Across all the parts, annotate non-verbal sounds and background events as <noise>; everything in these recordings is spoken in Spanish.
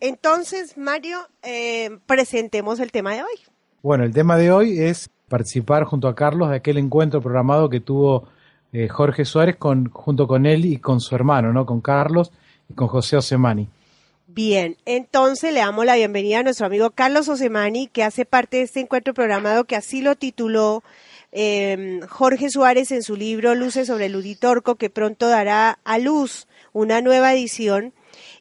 Entonces, Mario, eh, presentemos el tema de hoy. Bueno, el tema de hoy es participar junto a Carlos de aquel encuentro programado que tuvo eh, Jorge Suárez con, junto con él y con su hermano, ¿no? Con Carlos y con José Osemani. Bien, entonces le damos la bienvenida a nuestro amigo Carlos Osemani, que hace parte de este encuentro programado que así lo tituló em, Jorge Suárez en su libro Luces sobre el Uditorco, que pronto dará a luz una nueva edición,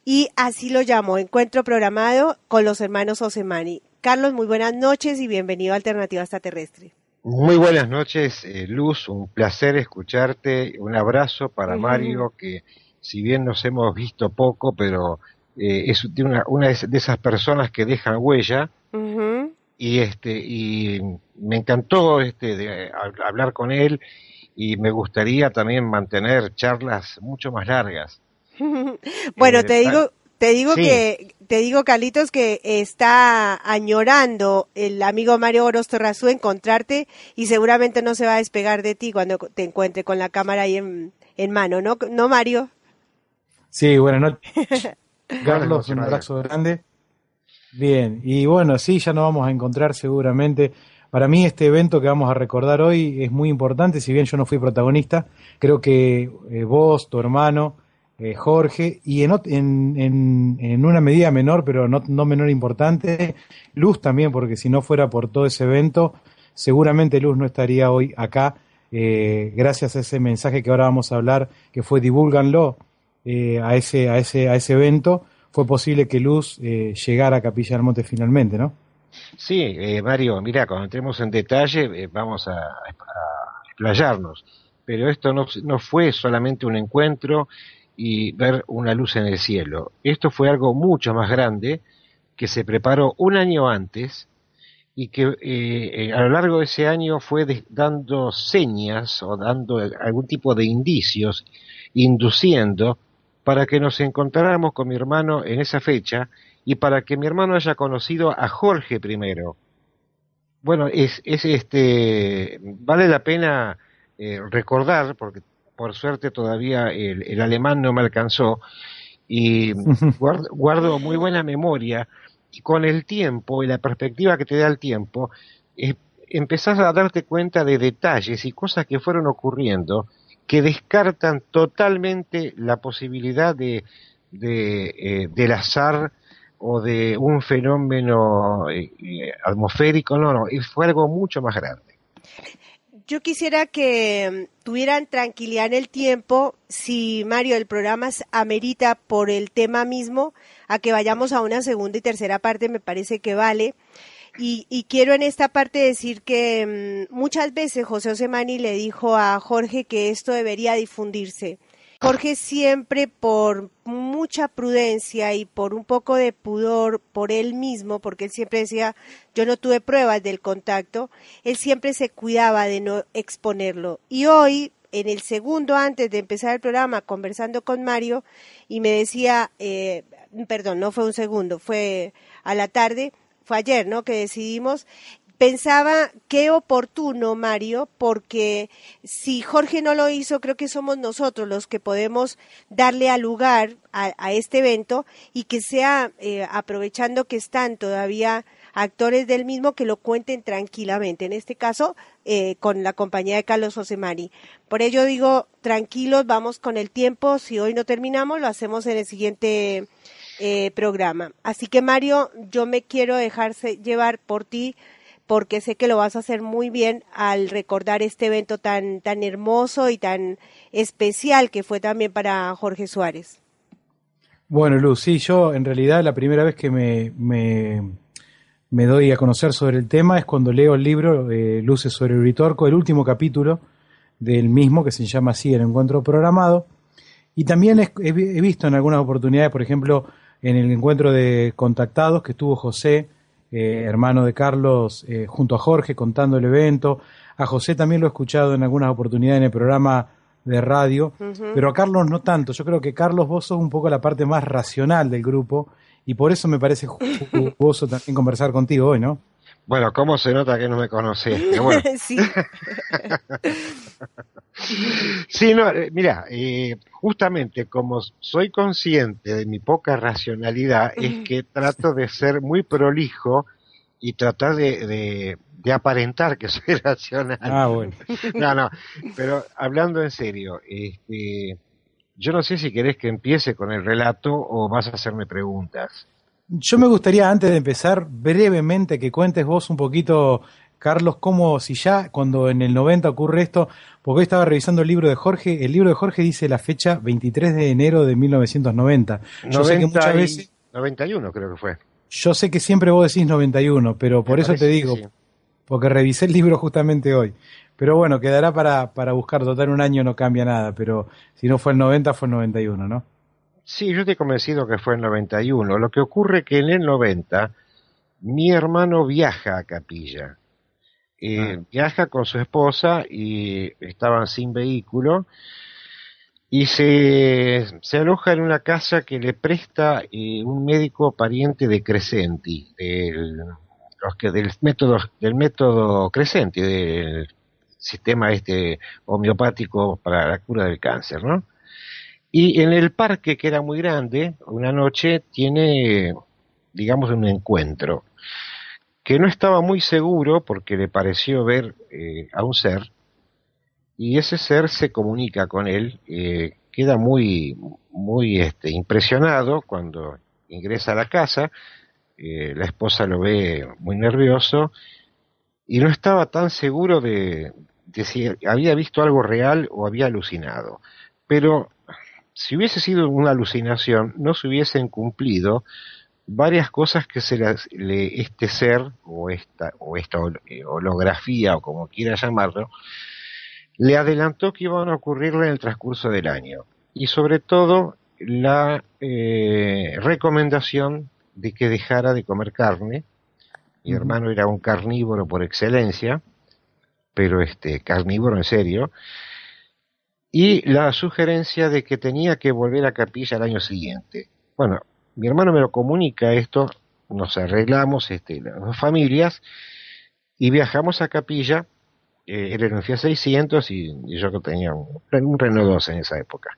y así lo llamó, encuentro programado con los hermanos Osemani. Carlos, muy buenas noches y bienvenido a Alternativa Extraterrestre. Muy buenas noches, eh, Luz, un placer escucharte, un abrazo para Mario, que si bien nos hemos visto poco, pero eh, es una, de esas personas que dejan huella y este y me encantó este de hablar con él y me gustaría también mantener charlas mucho más largas. <laughs> bueno, eh, te digo te digo que te digo Carlitos que está añorando el amigo Mario Oroz Torrazú encontrarte y seguramente no se va a despegar de ti cuando te encuentre con la cámara ahí en, mano, ¿no? ¿No Mario? Sí, bueno, no... <laughs> Carlos, un abrazo grande. Bien, y bueno, sí, ya nos vamos a encontrar seguramente. Para mí este evento que vamos a recordar hoy es muy importante, si bien yo no fui protagonista, creo que eh, vos, tu hermano, eh, Jorge, y en, una medida menor, pero no, menor importante, Luz también, porque si no fuera por todo ese evento, seguramente Luz no estaría hoy acá, eh, gracias a ese mensaje que ahora vamos a hablar, que fue divulganlo eh, a, ese, a, ese, a ese evento, fue posible que Luz eh, llegara a Capilla del Monte finalmente, ¿no? Sí, eh, Mario, mira, cuando entremos en detalle vamos a, explayarnos, pero esto no, fue solamente un encuentro y ver una luz en el cielo, esto fue algo mucho más grande que se preparó un año antes y que a lo largo de ese año fue dando señas o dando algún tipo de indicios, induciendo para que nos encontráramos con mi hermano en esa fecha y para que mi hermano haya conocido a Jorge primero. Bueno, es, es este, vale la pena eh, recordar, porque por suerte todavía el, alemán no me alcanzó, y <laughs> guardo, muy buena memoria, y con el tiempo y la perspectiva que te da el tiempo, eh, empezás a darte cuenta de detalles y cosas que fueron ocurriendo que descartan totalmente la posibilidad de, eh, del azar o de un fenómeno eh, eh, atmosférico, no, no, fue algo mucho más grande. Yo quisiera que mm, tuvieran tranquilidad en el tiempo, si Mario, el programa amerita por el tema mismo, a que vayamos a una segunda y tercera parte, me parece que vale. Y, y, quiero en esta parte decir que mm, muchas veces José Osemani le dijo a Jorge que esto debería difundirse. Jorge siempre por mucha prudencia y por un poco de pudor por él mismo, porque él siempre decía, yo no tuve pruebas del contacto, él siempre se cuidaba de no exponerlo. Y hoy, en el segundo antes de empezar el programa, conversando con Mario, y me decía, eh, perdón, no fue un segundo, fue a la tarde, fue ayer, ¿no? Que decidimos pensaba qué oportuno, Mario, porque si Jorge no lo hizo, creo que somos nosotros los que podemos darle al lugar a, este evento y que sea eh, aprovechando que están todavía actores del mismo que lo cuenten tranquilamente, en este caso eh, con la compañía de Carlos Osemari. Por ello digo, tranquilos, vamos con el tiempo, si hoy no terminamos, lo hacemos en el siguiente eh, programa. Así que Mario, yo me quiero dejarse llevar por ti porque sé que lo vas a hacer muy bien al recordar este evento tan, tan hermoso y tan especial que fue también para Jorge Suárez. Bueno, Luz, sí, yo en realidad la primera vez que me, me, doy a conocer sobre el tema es cuando leo el libro eh, Luces sobre el Ritorco, el último capítulo del mismo que se llama así El Encuentro Programado. Y también he visto en algunas oportunidades, por ejemplo, en el encuentro de contactados que estuvo José, eh, hermano de Carlos, eh, junto a Jorge contando el evento. A José también lo he escuchado en algunas oportunidades en el programa de radio, pero a Carlos no tanto. Yo creo que Carlos vos sos un poco la parte más racional del grupo y por eso me parece jugoso también conversar contigo hoy, ¿no? Bueno, ¿cómo se nota que no me conociste? Bueno. <laughs> sí. <laughs> sí, no, eh, mira, eh, justamente como soy consciente de mi poca racionalidad, es que <laughs> trato de ser muy prolijo y tratar de, de, aparentar que soy racional. Ah, bueno. no, no, pero hablando en serio, este, yo no sé si querés que empiece con el relato o vas a hacerme preguntas. Yo me gustaría, antes de empezar, brevemente que cuentes vos un poquito, Carlos, cómo, si ya cuando en el 90 ocurre esto, porque hoy estaba revisando el libro de Jorge, el libro de Jorge dice la fecha 23 de enero de 1990. Yo 90 sé que muchas 91 creo que fue. Yo sé que siempre vos decís 91, pero por eso te digo, porque revisé el libro justamente hoy. Pero bueno, quedará para, para buscar, total un año no cambia nada, pero si no fue el 90, fue el 91, ¿no? Sí, yo estoy convencido que fue en 91. Lo que ocurre que en el 90 mi hermano viaja a Capilla. Eh, ah. Viaja con su esposa y estaban sin vehículo y se, se aloja en una casa que le presta eh, un médico pariente de Crescenti, del, del, método, del método Crescenti, del sistema este homeopático para la cura del cáncer, ¿no? Y en el parque, que era muy grande, una noche tiene, digamos, un encuentro, que no estaba muy seguro porque le pareció ver eh, a un ser, y ese ser se comunica con él, eh, queda muy, muy este, impresionado cuando ingresa a la casa, eh, la esposa lo ve muy nervioso, y no estaba tan seguro de, de si había visto algo real o había alucinado. Pero si hubiese sido una alucinación, no se hubiesen cumplido varias cosas que se le, este ser o esta, o esta eh, holografía o como quiera llamarlo, le adelantó que iban a ocurrirle en el transcurso del año. Y sobre todo la eh, recomendación de que dejara de comer carne. Mi hermano era un carnívoro por excelencia, pero este carnívoro en serio y la sugerencia de que tenía que volver a Capilla el año siguiente. Bueno, mi hermano me lo comunica esto, nos arreglamos este, las dos familias y viajamos a Capilla. Eh, él era un 600 y, yo que tenía un, Renault 2 en esa época.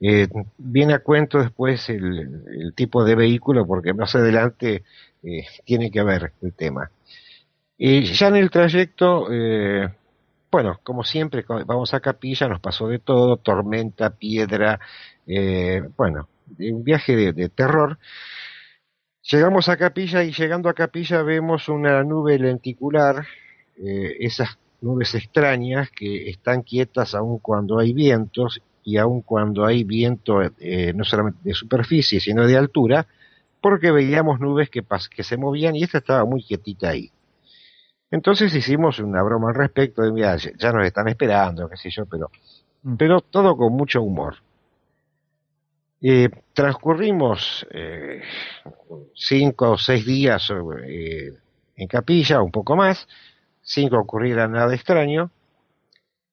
Eh, viene a cuento después el, tipo de vehículo porque más adelante eh, tiene que haber el tema. y ya en el trayecto bueno, como siempre, vamos a Capilla, nos pasó de todo, tormenta, piedra, eh, bueno, un viaje de, terror. Llegamos a Capilla y llegando a Capilla vemos una nube lenticular, eh, esas nubes extrañas que están quietas aun cuando hay vientos y aun cuando hay viento eh, no solamente de superficie, sino de altura, porque veíamos nubes que, que se movían y esta estaba muy quietita ahí. Entonces hicimos una broma al respecto de, mira, ya nos están esperando, qué sé yo, pero, pero todo con mucho humor. transcurrimos eh, cinco o seis días eh, en capilla, un poco más, sin que nada extraño,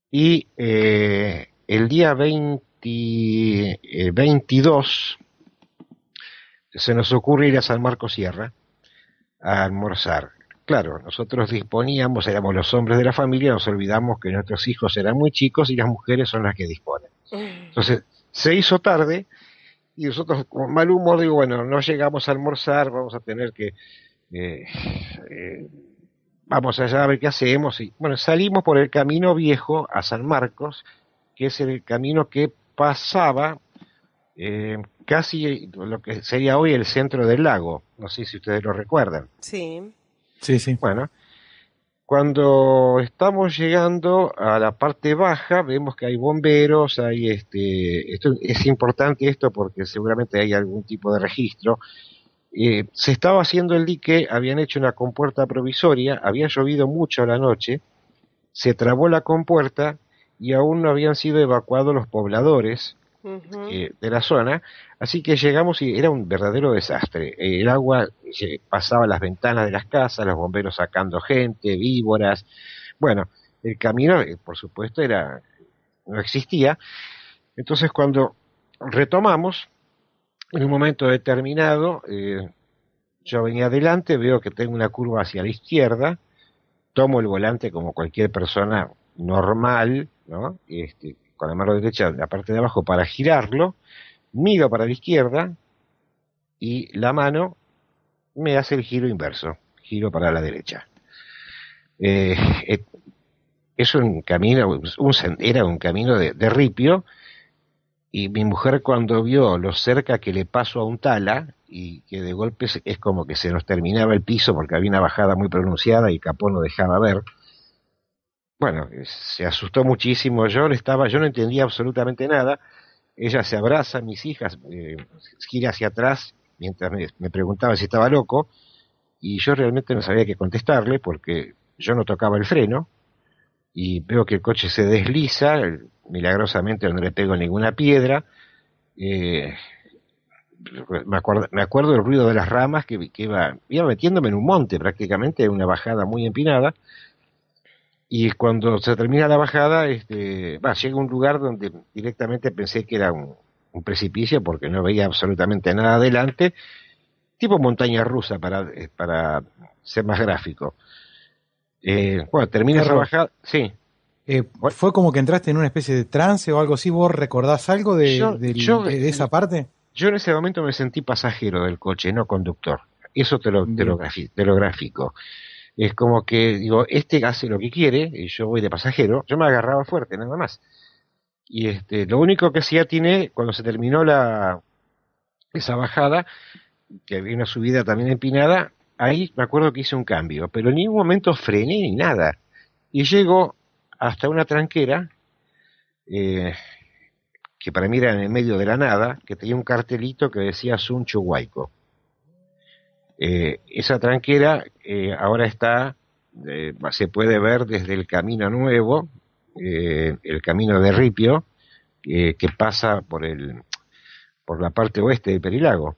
y eh, el día 22 se nos ocurre ir a San Marcos Sierra a almorzar Claro, nosotros disponíamos, éramos los hombres de la familia, nos olvidamos que nuestros hijos eran muy chicos y las mujeres son las que disponen. Mm. Entonces, se hizo tarde y nosotros con mal humor digo, bueno, no llegamos a almorzar, vamos a tener que... Eh, eh, vamos allá a ver qué hacemos. Y, bueno, salimos por el camino viejo a San Marcos, que es el camino que pasaba eh, casi lo que sería hoy el centro del lago. No sé si ustedes lo recuerdan. Sí. Sí, sí. Bueno, cuando estamos llegando a la parte baja, vemos que hay bomberos, hay este, esto es importante esto porque seguramente hay algún tipo de registro. Eh, se estaba haciendo el dique, habían hecho una compuerta provisoria, había llovido mucho la noche, se trabó la compuerta y aún no habían sido evacuados los pobladores eh, de la zona, así que llegamos y era un verdadero desastre. Eh, el agua eh, pasaba las ventanas de las casas, los bomberos sacando gente, víboras. Bueno, el camino, por supuesto, era no existía. Entonces, cuando retomamos, en un momento determinado, yo venía adelante, veo que tengo una curva hacia la izquierda, tomo el volante como cualquier persona normal, ¿no? Este, con la mano derecha la parte de abajo para girarlo, miro para la izquierda y la mano me hace el giro inverso, giro para la derecha. Eh, eh, es un camino, un, era un camino de, ripio y mi mujer cuando vio lo cerca que le paso a un tala y que de golpe es como que se nos terminaba el piso porque había una bajada muy pronunciada y Capó no dejaba ver, bueno, se asustó muchísimo, yo estaba, yo no entendía absolutamente nada, ella se abraza, mis hijas, eh, gira hacia atrás mientras me, preguntaba si estaba loco, y yo realmente no sabía qué contestarle porque yo no tocaba el freno, y veo que el coche se desliza, milagrosamente no le pego ninguna piedra, eh, me, acuerdo, me acuerdo del ruido de las ramas que, que iba, iba metiéndome en un monte prácticamente, una bajada muy empinada, y cuando se termina la bajada, este, llega a un lugar donde directamente pensé que era un, precipicio porque no veía absolutamente nada adelante, tipo montaña rusa para, eh, para ser más gráfico. Eh, bueno, termina la bajada, sí. Eh, ¿Fue como que entraste en una especie de trance o algo así? ¿Vos recordás algo de, esa parte? Yo en ese momento me sentí pasajero del coche, no conductor. Eso te lo, te lo, te lo grafico. Es como que, digo, este hace lo que quiere, y yo voy de pasajero, yo me agarraba fuerte, nada más. Y este, lo único que hacía tiene cuando se terminó la esa bajada, que había una subida también empinada, ahí me acuerdo que hice un cambio, pero en ningún momento frené ni nada. Y llego hasta una tranquera, eh, que para mí era en el medio de la nada, que tenía un cartelito que decía Suncho Huayco. Eh, esa tranquera eh, ahora está, eh, se puede ver desde el Camino Nuevo, el Camino de Ripio, que pasa por el por la parte oeste de Perilago.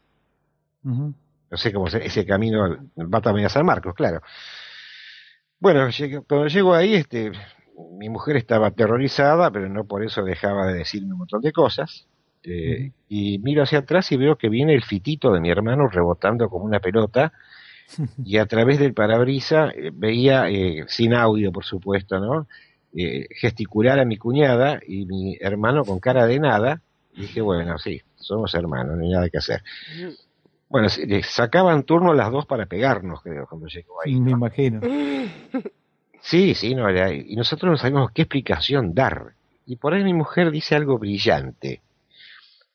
No sé cómo ese camino va también a San Marcos, claro. Bueno, cuando llego ahí, este, mi mujer estaba aterrorizada, pero no por eso dejaba de decirme un montón de cosas. Este, y miro hacia atrás y veo que viene el fitito de mi hermano rebotando como una pelota. <laughs> Y a través del parabrisa eh, veía, eh, sin audio por supuesto, ¿no? Eh, gesticular a mi cuñada y mi hermano con cara de nada. Y dije, bueno, sí, somos hermanos, no hay nada que hacer. Bueno, sacaban turno las dos para pegarnos, creo, cuando llegó ahí. Me imagino. <laughs> Sí, sí, no, y nosotros no sabemos qué explicación dar. Y por ahí mi mujer dice algo brillante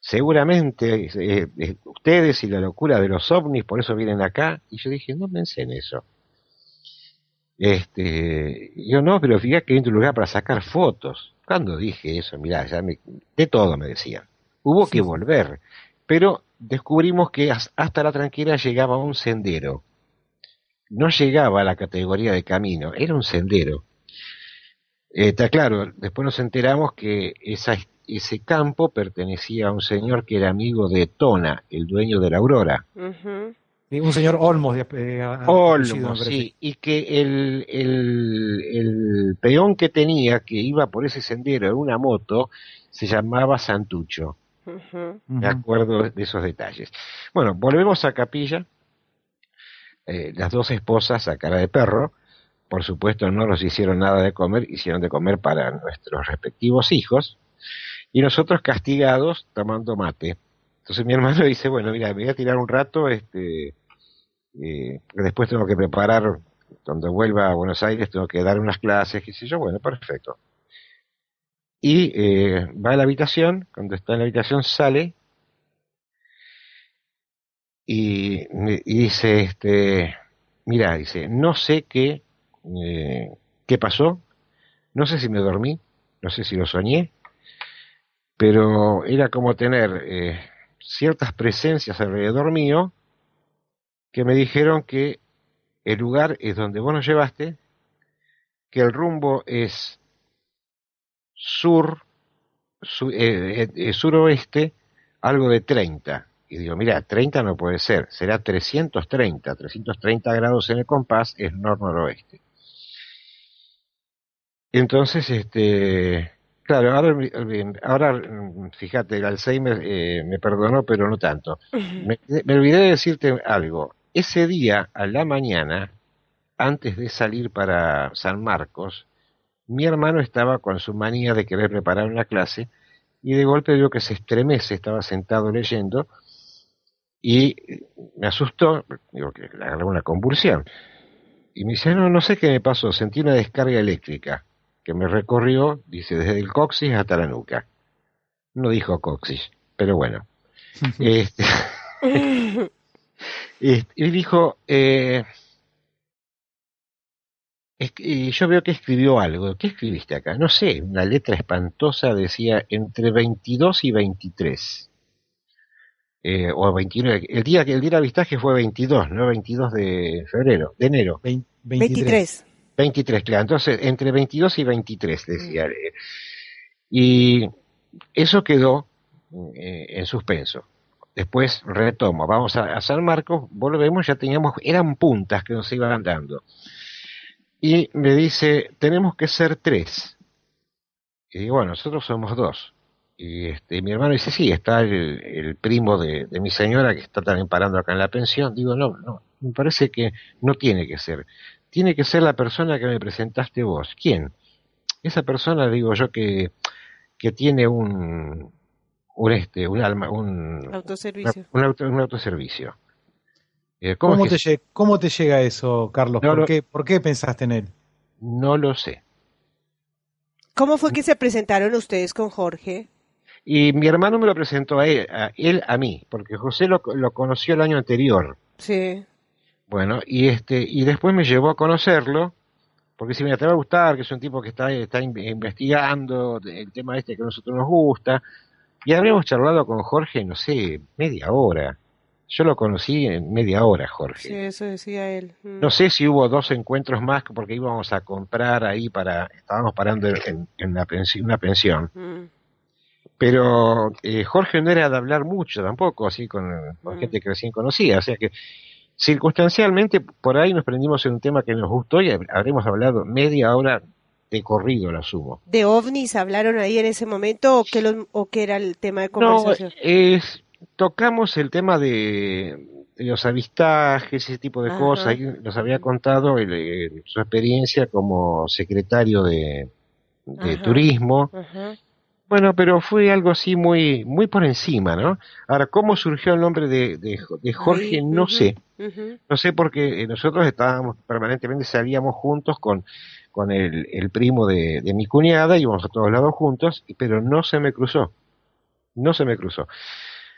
seguramente eh, eh, ustedes y la locura de los ovnis por eso vienen acá y yo dije no pensé en eso este yo no pero fíjate que hay un lugar para sacar fotos cuando dije eso mirá ya de todo me decían hubo que volver pero descubrimos que hasta la tranquila llegaba un sendero no llegaba a la categoría de camino era un sendero está claro después nos enteramos que esa ese campo pertenecía a un señor que era amigo de Tona, el dueño de la Aurora. Un señor Olmos. Eh, Olmos, sí. Y que el, el, el, peón que tenía, que iba por ese sendero en una moto, se llamaba Santucho. De acuerdo de esos detalles. Bueno, volvemos a Capilla. Eh, las dos esposas a cara de perro, por supuesto no nos hicieron nada de comer, hicieron de comer para nuestros respectivos hijos y nosotros castigados tomando mate. Entonces mi hermano <laughs> dice, bueno, mira, me voy a tirar un rato, este, eh, después tengo que preparar, cuando vuelva a Buenos Aires tengo que dar unas clases, y sé yo, bueno, perfecto. Y eh, va a la habitación, cuando está en la habitación sale y, dice, este, mira, dice, no sé qué, eh, qué pasó, no sé si me dormí, no sé si lo soñé, pero era como tener eh, ciertas presencias alrededor mío que me dijeron que el lugar es donde vos nos llevaste, que el rumbo es sur, eh, eh, suroeste, algo de 30. Y digo, mira, 30 no puede ser, será 330. 330 grados en el compás es nor-noroeste. Entonces, este, Claro, ahora, ahora mm, fíjate, el Alzheimer eh, me perdonó, pero no tanto. me, olvidé de decirte algo. Ese día, a la mañana, antes de salir para San Marcos, mi hermano estaba con su manía de querer preparar una clase y de golpe vio que se estremece, estaba sentado leyendo y me asustó, digo que le agarró una convulsión. Y me dice, no, no sé qué me pasó, sentí una descarga eléctrica que me recorrió, dice, desde el coxis hasta la nuca. No dijo coxis, pero bueno. <laughs> este, <laughs> y dijo, eh, y yo veo que escribió algo. ¿Qué escribiste acá? No sé, una letra espantosa decía entre 22 y 23. Eh, o 29. El día, el día del avistaje fue 22, ¿no? 22 de febrero, de enero. 23. 23. 23, claro. Entonces, entre 22 y 23, decía. Mm. Y eso quedó eh, en suspenso. Después retomo, vamos a, San Marcos, volvemos, ya teníamos, eran puntas que nos iban dando. Y me dice, tenemos que ser tres. Y digo, bueno, nosotros somos dos. Y este, mi hermano dice, sí, está el, primo de, de mi señora que está también parando acá en la pensión. Digo, no, no, me parece que no tiene que ser tiene que ser la persona que me presentaste vos. ¿Quién? Esa persona, digo yo, que, que tiene un, un, este, un, alma, un autoservicio. un, autoservicio. ¿cómo, te llega eso, Carlos? ¿Por, qué, ¿Por qué pensaste en él? No lo sé. ¿Cómo fue que se presentaron ustedes con Jorge? Y mi hermano me lo presentó a él a, él, a mí, porque José lo, lo conoció el año anterior. Sí. Bueno, y este y después me llevó a conocerlo, porque si me te va a gustar, que es un tipo que está, está investigando el tema este que a nosotros nos gusta, y habríamos charlado con Jorge, no sé, media hora. Yo lo conocí en media hora, Jorge. Sí, eso decía él. Mm. No sé si hubo dos encuentros más porque íbamos a comprar ahí para, estábamos parando en, una, pensión. Mm. Pero eh, Jorge no era de hablar mucho tampoco, así con, mm. gente que recién conocía. O sea que circunstancialmente, por ahí nos prendimos en un tema que nos gustó y habremos hablado media hora de corrido, la asumo. ¿De ovnis hablaron ahí en ese momento o qué, o era el tema de conversación? No, es, tocamos el tema de, los avistajes, ese tipo de cosas. nos había contado su experiencia como secretario de, de turismo. Bueno, pero fue algo así muy, muy por encima, ¿no? Ahora, ¿cómo surgió el nombre de, de, Jorge? No sé. No sé porque eh, nosotros estábamos permanentemente, salíamos juntos con, con el, el primo de, mi cuñada, íbamos a todos lados juntos, pero no se me cruzó. No se me cruzó.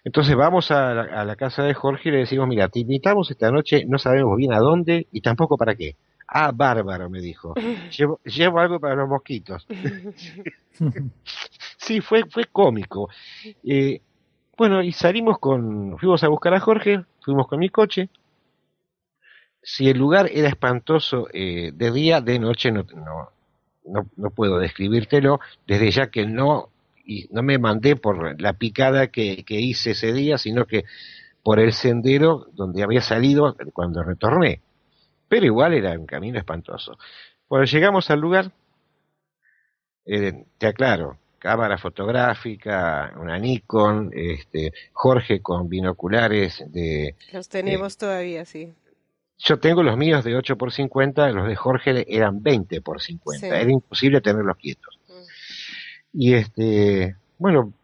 Entonces vamos a la, casa de Jorge y le decimos, mira, te invitamos esta noche, no sabemos bien a dónde y tampoco para qué. Ah, bárbaro, me dijo. <laughs> Llevo, llevo algo para los mosquitos. <laughs> Sí, fue, fue cómico. Eh, bueno, y salimos con, fuimos a buscar a Jorge, fuimos con mi coche. Si el lugar era espantoso eh, de día, de noche no, no, no, puedo describírtelo, desde ya que no, y no me mandé por la picada que, hice ese día, sino que por el sendero donde había salido cuando retorné. Pero igual era un camino espantoso. Cuando llegamos al lugar, eh, te aclaro, cámara fotográfica, una Nikon, este, Jorge con binoculares de... Los tenemos eh, todavía, sí. Yo tengo los míos de 8 x 50, los de Jorge eran 20 x 50, era imposible tenerlos quietos. Mm. Y este, bueno,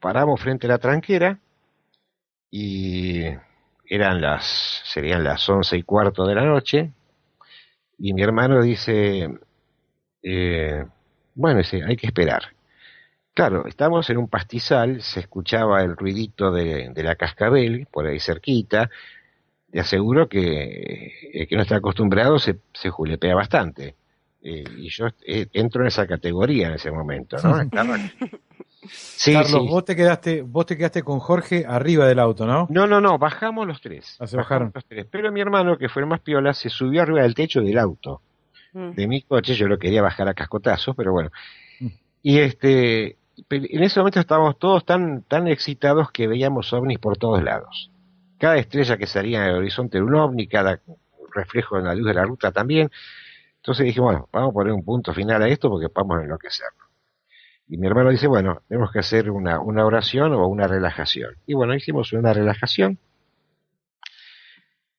paramos frente a la tranquera y eran las, serían las 11 y cuarto de la noche, y mi hermano dice, eh, bueno, hay que esperar. Claro, estábamos en un pastizal, se escuchaba el ruidito de, la cascabel por ahí cerquita. Te aseguro que el eh, que no está acostumbrado se, se julepea bastante. Eh, y yo eh, entro en esa categoría en ese momento, ¿no? <laughs> Carlos, vos te quedaste, vos te quedaste con Jorge arriba del auto, ¿no? No, no, no, bajamos los tres. Ah, bajaron. Los tres. Pero mi hermano, que fue el más piola, se subió arriba del techo del auto. Mm. De mi coche, yo lo quería bajar a cascotazos, pero bueno. Mm. Y este, en ese momento estábamos todos tan, tan excitados que veíamos ovnis por todos lados. Cada estrella que salía en el horizonte era un ovni, cada reflejo en la luz de la ruta también. Entonces dije, bueno, vamos a poner un punto final a esto porque vamos a enloquecerlo. Y mi hermano dice, bueno, tenemos que hacer una, una oración o una relajación. Y bueno, hicimos una relajación.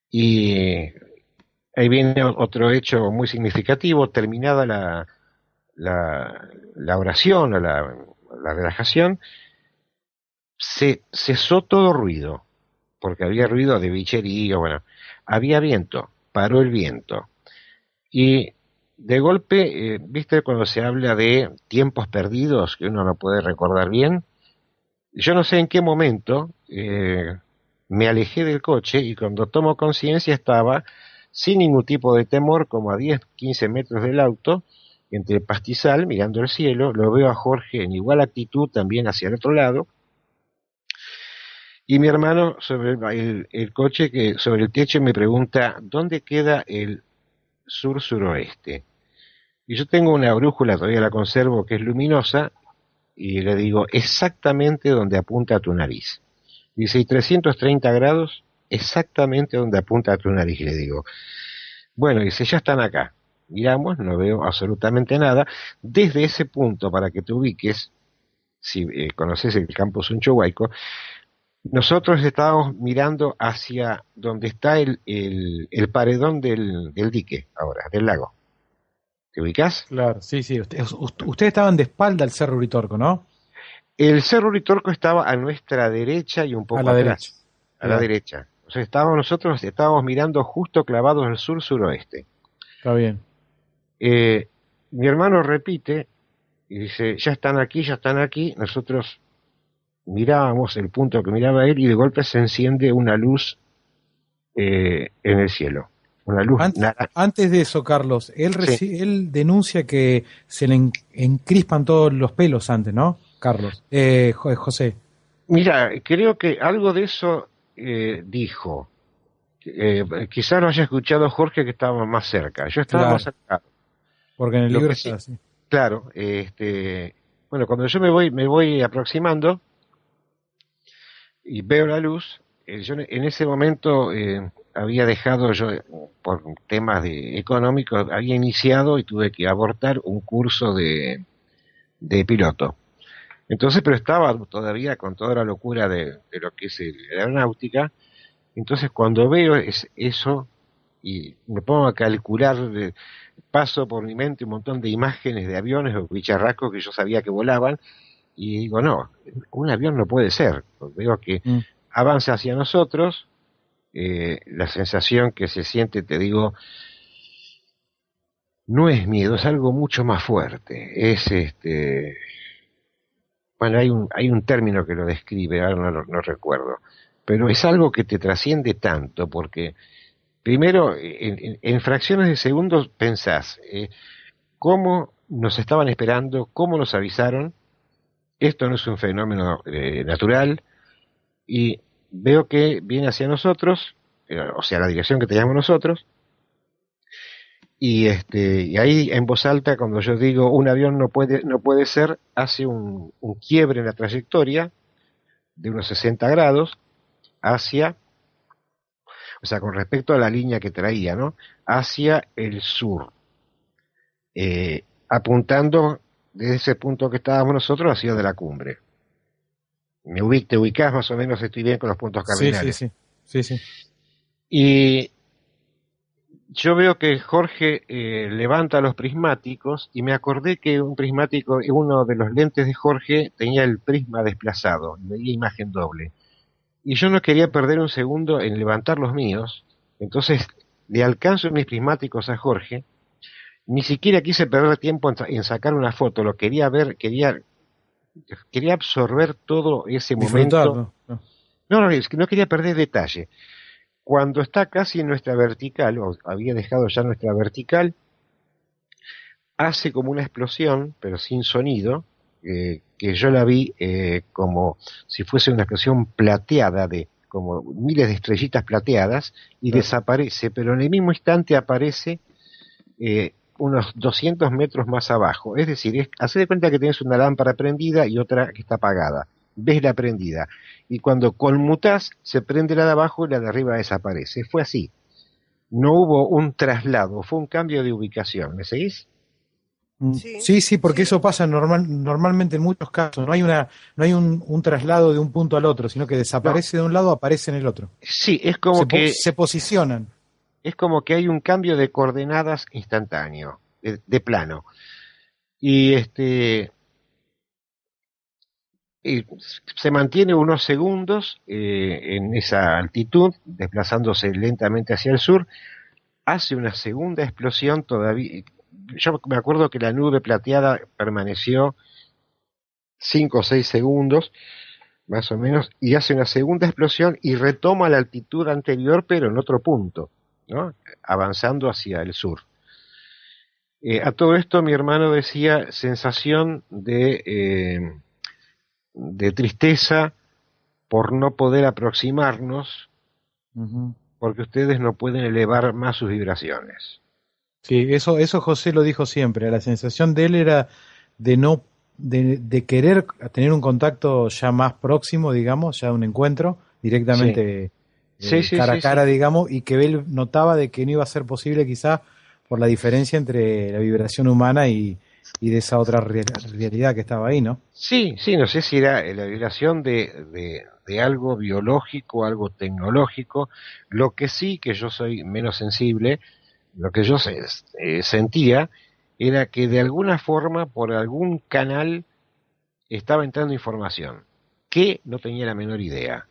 Y ahí viene otro hecho muy significativo. Terminada la, la, la oración o la, la relajación, se cesó todo ruido, porque había ruido de bicherío, bueno, había viento, paró el viento. Y de golpe, eh, ¿viste cuando se habla de tiempos perdidos que uno no puede recordar bien? Yo no sé en qué momento eh, me alejé del coche y cuando tomo conciencia estaba sin ningún tipo de temor, como a 10, 15 metros del auto, entre el pastizal, mirando el cielo, lo veo a Jorge en igual actitud también hacia el otro lado, y mi hermano sobre el, coche, que sobre el techo, me pregunta, ¿dónde queda el sur-suroeste? Y yo tengo una brújula, todavía la conservo, que es luminosa, y le digo, exactamente donde apunta tu nariz. Dice, y 330 grados, exactamente donde apunta tu nariz, le digo. Bueno, dice, ya están acá miramos, no veo absolutamente nada. Desde ese punto, para que te ubiques, si eh, conoces el campo Huayco nosotros estábamos mirando hacia donde está el, el, paredón del, dique ahora, del lago. ¿Te ubicas? Claro, sí, sí. Ustedes estaban de espalda al Cerro Ritorco, ¿no? El Cerro Ritorco estaba a nuestra derecha y un poco a la atrás, derecha. A la derecha. O sea, estábamos, nosotros estábamos mirando justo clavados al sur-suroeste. Está bien. Eh, mi hermano repite y dice, ya están aquí, ya están aquí. Nosotros mirábamos el punto que miraba él y de golpe se enciende una luz eh, en el cielo. Una luz antes, de eso, Carlos, él, él denuncia que se le encrispan todos los pelos antes, ¿no? Carlos, eh, eh José. Mira, creo que algo de eso dijo. quizá lo haya escuchado Jorge que estaba más cerca. Yo estaba más cerca. Porque en el Claro, este, bueno, cuando yo me voy, me voy aproximando y veo la luz, eh, yo en ese momento eh, había dejado yo, eh, por temas de económicos, había iniciado y tuve que abortar un curso de, de piloto. Entonces, pero estaba todavía con toda la locura de, lo que es la aeronáutica. Entonces, cuando veo es eso y me pongo a calcular paso por mi mente un montón de imágenes de aviones o bicharracos que yo sabía que volaban y digo, no, un avión no puede ser. Veo que mm. avanza hacia nosotros, eh, la sensación que se siente, te digo, no es miedo, es algo mucho más fuerte. Es este. Bueno, hay un, hay un término que lo describe, ahora no recuerdo. Pero es algo que te trasciende tanto porque Primero, en, fracciones de segundos pensás eh, cómo nos estaban esperando, cómo nos avisaron, esto no es un fenómeno eh, natural y veo que viene hacia nosotros, eh, o sea, la dirección que teníamos nosotros, este, y ahí en voz alta cuando yo digo un avión no puede no puede ser hace un quiebre en la trayectoria de unos 60 grados hacia o sea, con respecto a la línea que traía, ¿no? Hacia el sur, eh, apuntando desde ese punto que estábamos nosotros hacia de la cumbre. Me ubic, ubicás más o menos, estoy bien con los puntos cardinales. Sí, sí, sí. Y yo veo que Jorge eh, levanta los prismáticos y me acordé que un prismático, uno de los lentes de Jorge tenía el prisma desplazado, y imagen doble y yo no quería perder un segundo en levantar los míos, entonces le alcanzo mis prismáticos a Jorge, ni siquiera quise perder tiempo en, sacar una foto, lo quería ver, quería, quería absorber todo ese momento. no, no quería perder detalle. Cuando está casi en nuestra vertical, o había dejado ya nuestra vertical, hace como una explosión, pero sin sonido, eh, que yo la vi eh, como si fuese una expresión plateada de como miles de estrellitas plateadas y desaparece, pero en el mismo instante aparece eh, unos 200 metros más abajo. Es decir, es, hace de cuenta que tienes una lámpara prendida y otra que está apagada. Ves la prendida. Y cuando conmutás, se prende la de abajo y la de arriba desaparece. Fue así. No hubo un traslado, fue un cambio de ubicación. ¿Me seguís? Mm. Sí, sí, porque eso pasa normal, normalmente en muchos casos. No hay, una, no hay un, traslado de un punto al otro, sino que desaparece de un lado, aparece en el otro. Sí, es como que. se posicionan. Es como que hay un cambio de coordenadas instantáneo, de, plano. Y este. se mantiene unos segundos eh, en esa altitud, desplazándose lentamente hacia el sur, hace una segunda explosión todavía yo me acuerdo que la nube plateada permaneció 5 o 6 segundos, más o menos, y hace una segunda explosión y retoma la altitud anterior, pero en otro punto, ¿no? avanzando hacia el sur. Eh, a todo esto mi hermano decía sensación de, eh, de tristeza por no poder aproximarnos, porque ustedes no pueden elevar más sus vibraciones. Sí, eso, eso José lo dijo siempre. ¿eh? La sensación de él era de no, de, querer tener un contacto ya más próximo, digamos, ya un encuentro directamente eh, cara a cara, digamos, y que él notaba de que no iba a ser posible quizás por la diferencia entre la vibración humana y, de esa otra realidad que estaba ahí, ¿no? Sí, sí, no sé si era la vibración de, de, algo biológico, algo tecnológico, lo que sí que yo soy menos sensible lo que yo sentía era que de alguna forma, por algún canal, estaba entrando información, que no tenía la menor idea.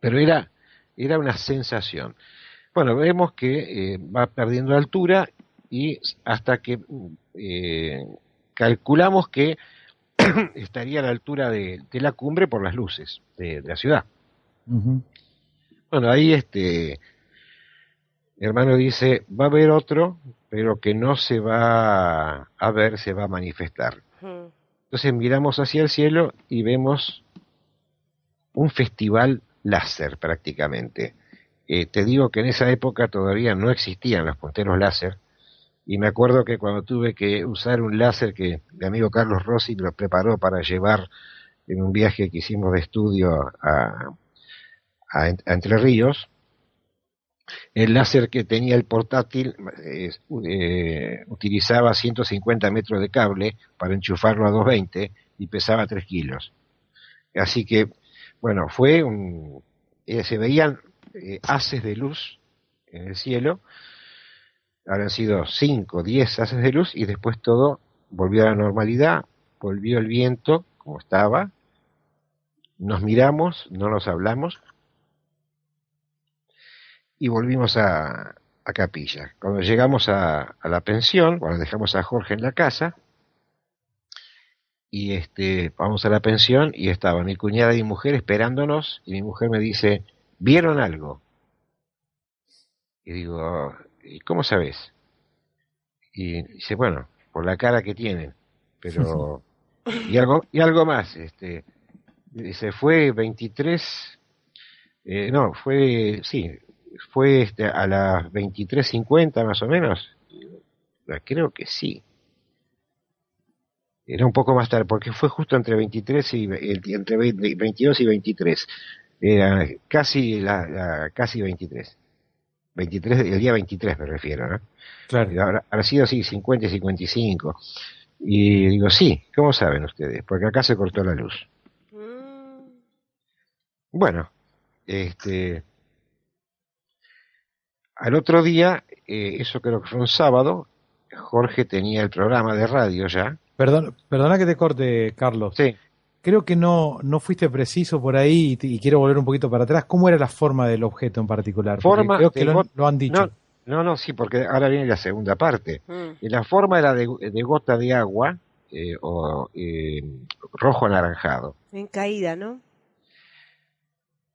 Pero era, era una sensación. Bueno, vemos que eh, va perdiendo altura y hasta que eh, calculamos que <clears throat> estaría a la altura de, la cumbre por las luces de, la ciudad. Bueno, ahí este, mi hermano dice, va a haber otro, pero que no se va a ver, se va a manifestar. Hmm. Entonces miramos hacia el cielo y vemos un festival láser prácticamente. Eh, te digo que en esa época todavía no existían los punteros láser y me acuerdo que cuando tuve que usar un láser que mi amigo Carlos Rossi los preparó para llevar en un viaje que hicimos de estudio a Entre Ríos, el láser que tenía el portátil eh, utilizaba 150 metros de cable para enchufarlo a 220 y pesaba 3 kilos. Así que, bueno, fue un... Eh, se veían eh, haces de luz en el cielo. Habrán sido 5, 10 haces de luz y después todo volvió a la normalidad, volvió el viento como estaba, nos miramos, no nos hablamos y volvimos a, a Capilla. Cuando llegamos a, la pensión, cuando dejamos a Jorge en la casa, y este, vamos a la pensión y estaba mi cuñada y mi mujer esperándonos y mi mujer me dice, ¿vieron algo? Y digo, ¿y cómo sabes? Y dice, bueno, por la cara que tienen, pero... <laughs> Y algo, y algo más, este, dice, fue 23, eh, no, fue, sí, fue este, a las 23.50 más o menos. Creo que sí. Era un poco más tarde, porque fue justo entre 23 y entre 22 y 23. Era casi la, casi 23. 23. El día 23 me refiero, ¿no? Claro. Habrá sido así, 50 y 55. Y digo, sí, ¿cómo saben ustedes? Porque acá se cortó la luz. Mm. Bueno, este, al otro día, eh, eso creo que fue un sábado, Jorge tenía el programa de radio ya. Perdón, perdona que te corte, Carlos. Sí. Creo que no, no fuiste preciso por ahí y, quiero volver un poquito para atrás. ¿Cómo era la forma del objeto en particular? creo que lo, han dicho. No, no, sí, porque ahora viene la segunda parte. Mm. Y la forma era de, gota de agua eh, o eh, rojo anaranjado. En caída, ¿no?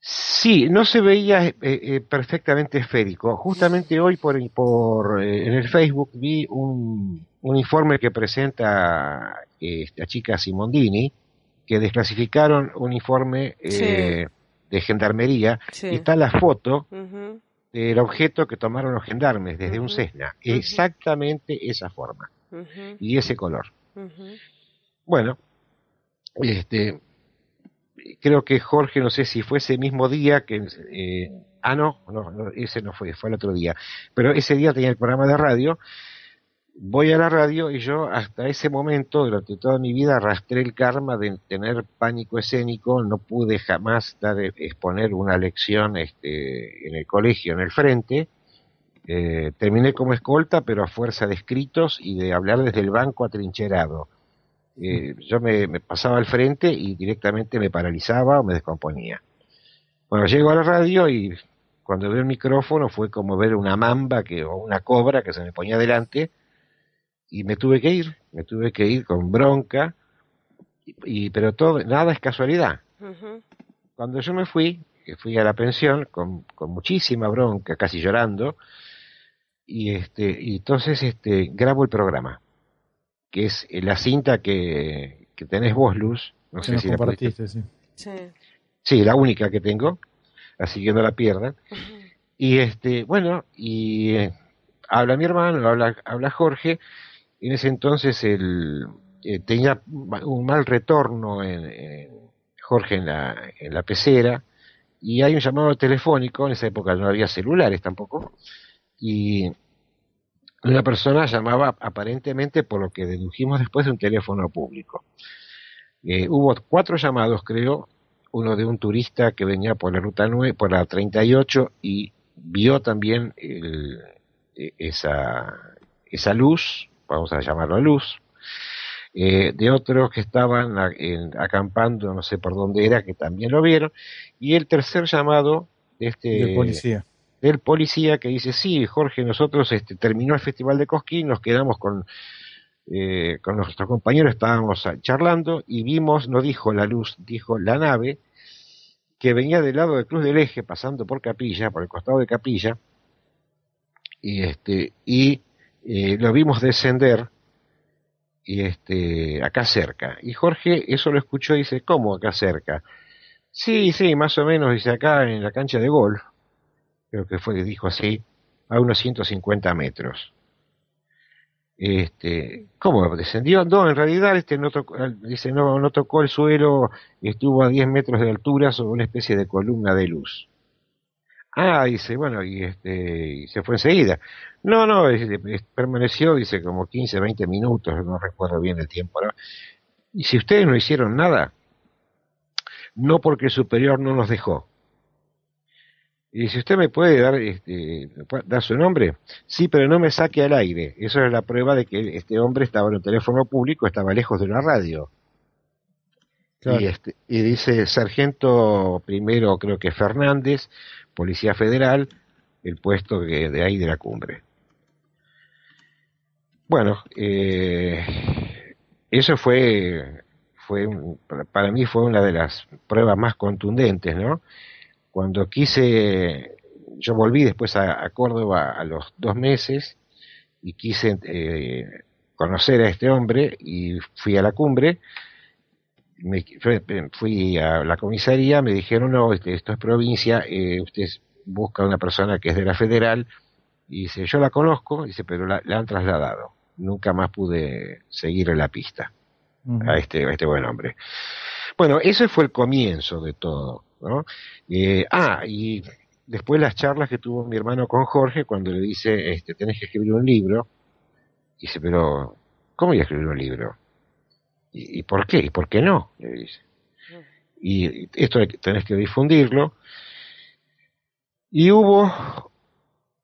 Sí, no se veía eh, eh, perfectamente esférico. Justamente hoy por, por eh, en el Facebook vi un, informe que presenta esta chica Simondini, que desclasificaron un informe de gendarmería, y está la foto del objeto que tomaron los gendarmes desde un Cessna, exactamente esa forma y ese color. Bueno, este, creo que Jorge, no sé si fue ese mismo día que... Eh, ah, no, ese no fue, fue el otro día. Pero ese día tenía el programa de radio. Voy a la radio y yo hasta ese momento, durante toda mi vida, arrastré el karma de tener pánico escénico. No pude jamás eh, exponer una lección este, en el colegio, en el frente. Eh, terminé como escolta, pero a fuerza de escritos y de hablar desde el banco atrincherado. Eh, yo me, pasaba al frente y directamente me paralizaba o me descomponía. Bueno, llego a la radio y cuando veo el micrófono fue como ver una mamba que, o una cobra que se me ponía delante y me tuve que ir, me tuve que ir con bronca, y, pero todo, nada es casualidad. Cuando yo me fui, que fui a la pensión con, con muchísima bronca, casi llorando, y este, y entonces este, grabo el programa que es eh, la cinta que, que tenés vos, Luz. No sé si la compartiste, sí. sí. la única que tengo, así que no la pierdan. Y este, bueno, y eh, habla mi hermano, habla, habla Jorge. En ese entonces él eh, tenía un mal retorno en, Jorge en la, en la pecera y hay un llamado telefónico, en esa época no había celulares tampoco, y una persona llamaba aparentemente, por lo que dedujimos después, de un teléfono público. Eh, hubo cuatro llamados, creo, uno de un turista que venía por la ruta 9, por la 38 y vio también eh, esa, esa luz, vamos a llamarlo luz, eh, de otros que estaban acampando, no sé por dónde era, que también lo vieron, y el tercer llamado de este... De policía el policía que dice, sí, Jorge, nosotros este, terminó el Festival de Cosquín, nos quedamos con, eh, con nuestros compañeros, estábamos charlando y vimos, no dijo la luz, dijo la nave, que venía del lado de Cruz del Eje, pasando por Capilla, por el costado de Capilla, y, este, y eh, lo vimos descender y este, acá cerca. Y Jorge eso lo escuchó y dice, ¿cómo acá cerca? Sí, sí, más o menos, dice acá en la cancha de golf creo que fue que dijo así, a unos 150 metros. Este, ¿Cómo? Descendió, no, en realidad este no tocó, dice, no, tocó el suelo, estuvo a 10 metros de altura sobre una especie de columna de luz. Ah, dice, bueno, y, este, se fue enseguida. No, no, permaneció, dice, como 15, 20 minutos, no recuerdo bien el tiempo. Y si ustedes no hicieron nada, no porque el superior no nos dejó, y si usted me puede dar, este, eh, dar su nombre, sí, pero no me saque al aire. Eso es la prueba de que este hombre estaba en un teléfono público, estaba lejos de una radio. Y, este, y dice, sargento primero, creo que Fernández, Policía Federal, el puesto de ahí de la cumbre. Bueno, eh, eso fue, fue, para mí fue una de las pruebas más contundentes, ¿no? Cuando quise, yo volví después a, Córdoba a los dos meses y quise eh, conocer a este hombre y fui a la cumbre. Me, fui a la comisaría, me dijeron, no, este, esto es provincia, eh, usted busca a una persona que es de la federal, y dice, yo la conozco, dice, pero la, han trasladado. Nunca más pude seguir en la pista a, este, a este buen hombre. Bueno, ese fue el comienzo de todo. Eh, ah, y después las charlas que tuvo mi hermano con Jorge cuando le dice, este, tenés que escribir un libro, dice, pero ¿cómo voy a escribir un libro? ¿Y, por qué? ¿Y por qué no? Le dice. Y esto tenés que difundirlo. Y hubo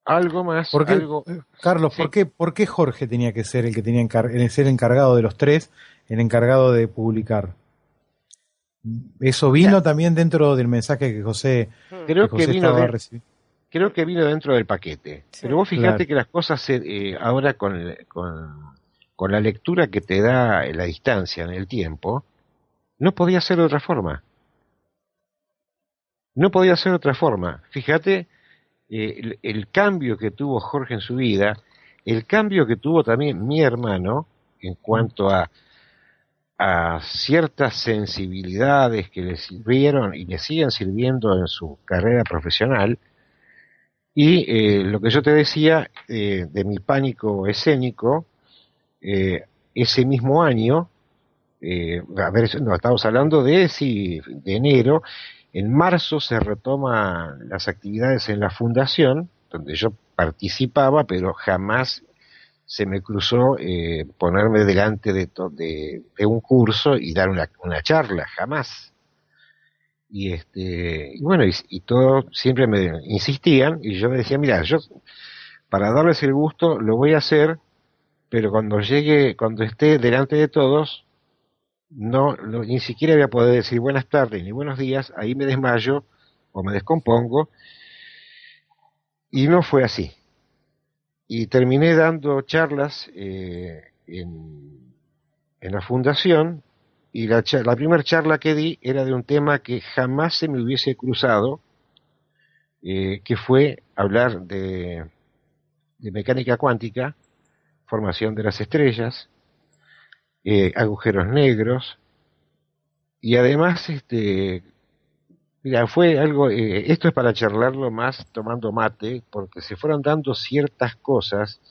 algo más. Eh, Carlos, ¿por, qué, Jorge tenía que ser el que tenía ser encargado de los tres, el encargado de publicar? Eso vino también dentro del mensaje que José, mm. creo que, vino Creo que vino dentro del paquete. Pero vos fijate que las cosas eh, eh, ahora con, con, con, la lectura que te da la distancia en el tiempo, no podía ser de otra forma. No podía ser de otra forma. Fíjate eh, el, cambio que tuvo Jorge en su vida, el cambio que tuvo también mi hermano en cuanto a a ciertas sensibilidades que le sirvieron y le siguen sirviendo en su carrera profesional. Y eh, lo que yo te decía eh, de mi pánico escénico, eh, ese mismo año, a ver, no, estamos hablando de, ese de enero, en marzo se retoman las actividades en la fundación, donde yo participaba, pero jamás se me cruzó eh, ponerme delante de, de, un curso y dar una, charla, jamás. Y, este, y bueno, y, y todos siempre me insistían y yo me decía, mira, yo para darles el gusto lo voy a hacer, pero cuando llegue, cuando esté delante de todos, no, no, ni siquiera voy a poder decir buenas tardes ni buenos días, ahí me desmayo o me descompongo. Y no fue así y terminé dando charlas eh, en, la fundación y la, la primera charla que di era de un tema que jamás se me hubiese cruzado, eh, que fue hablar de, de, mecánica cuántica, formación de las estrellas, eh, agujeros negros, y además este, Mira, fue algo, eh, esto es para charlarlo más tomando mate, porque se fueron dando ciertas cosas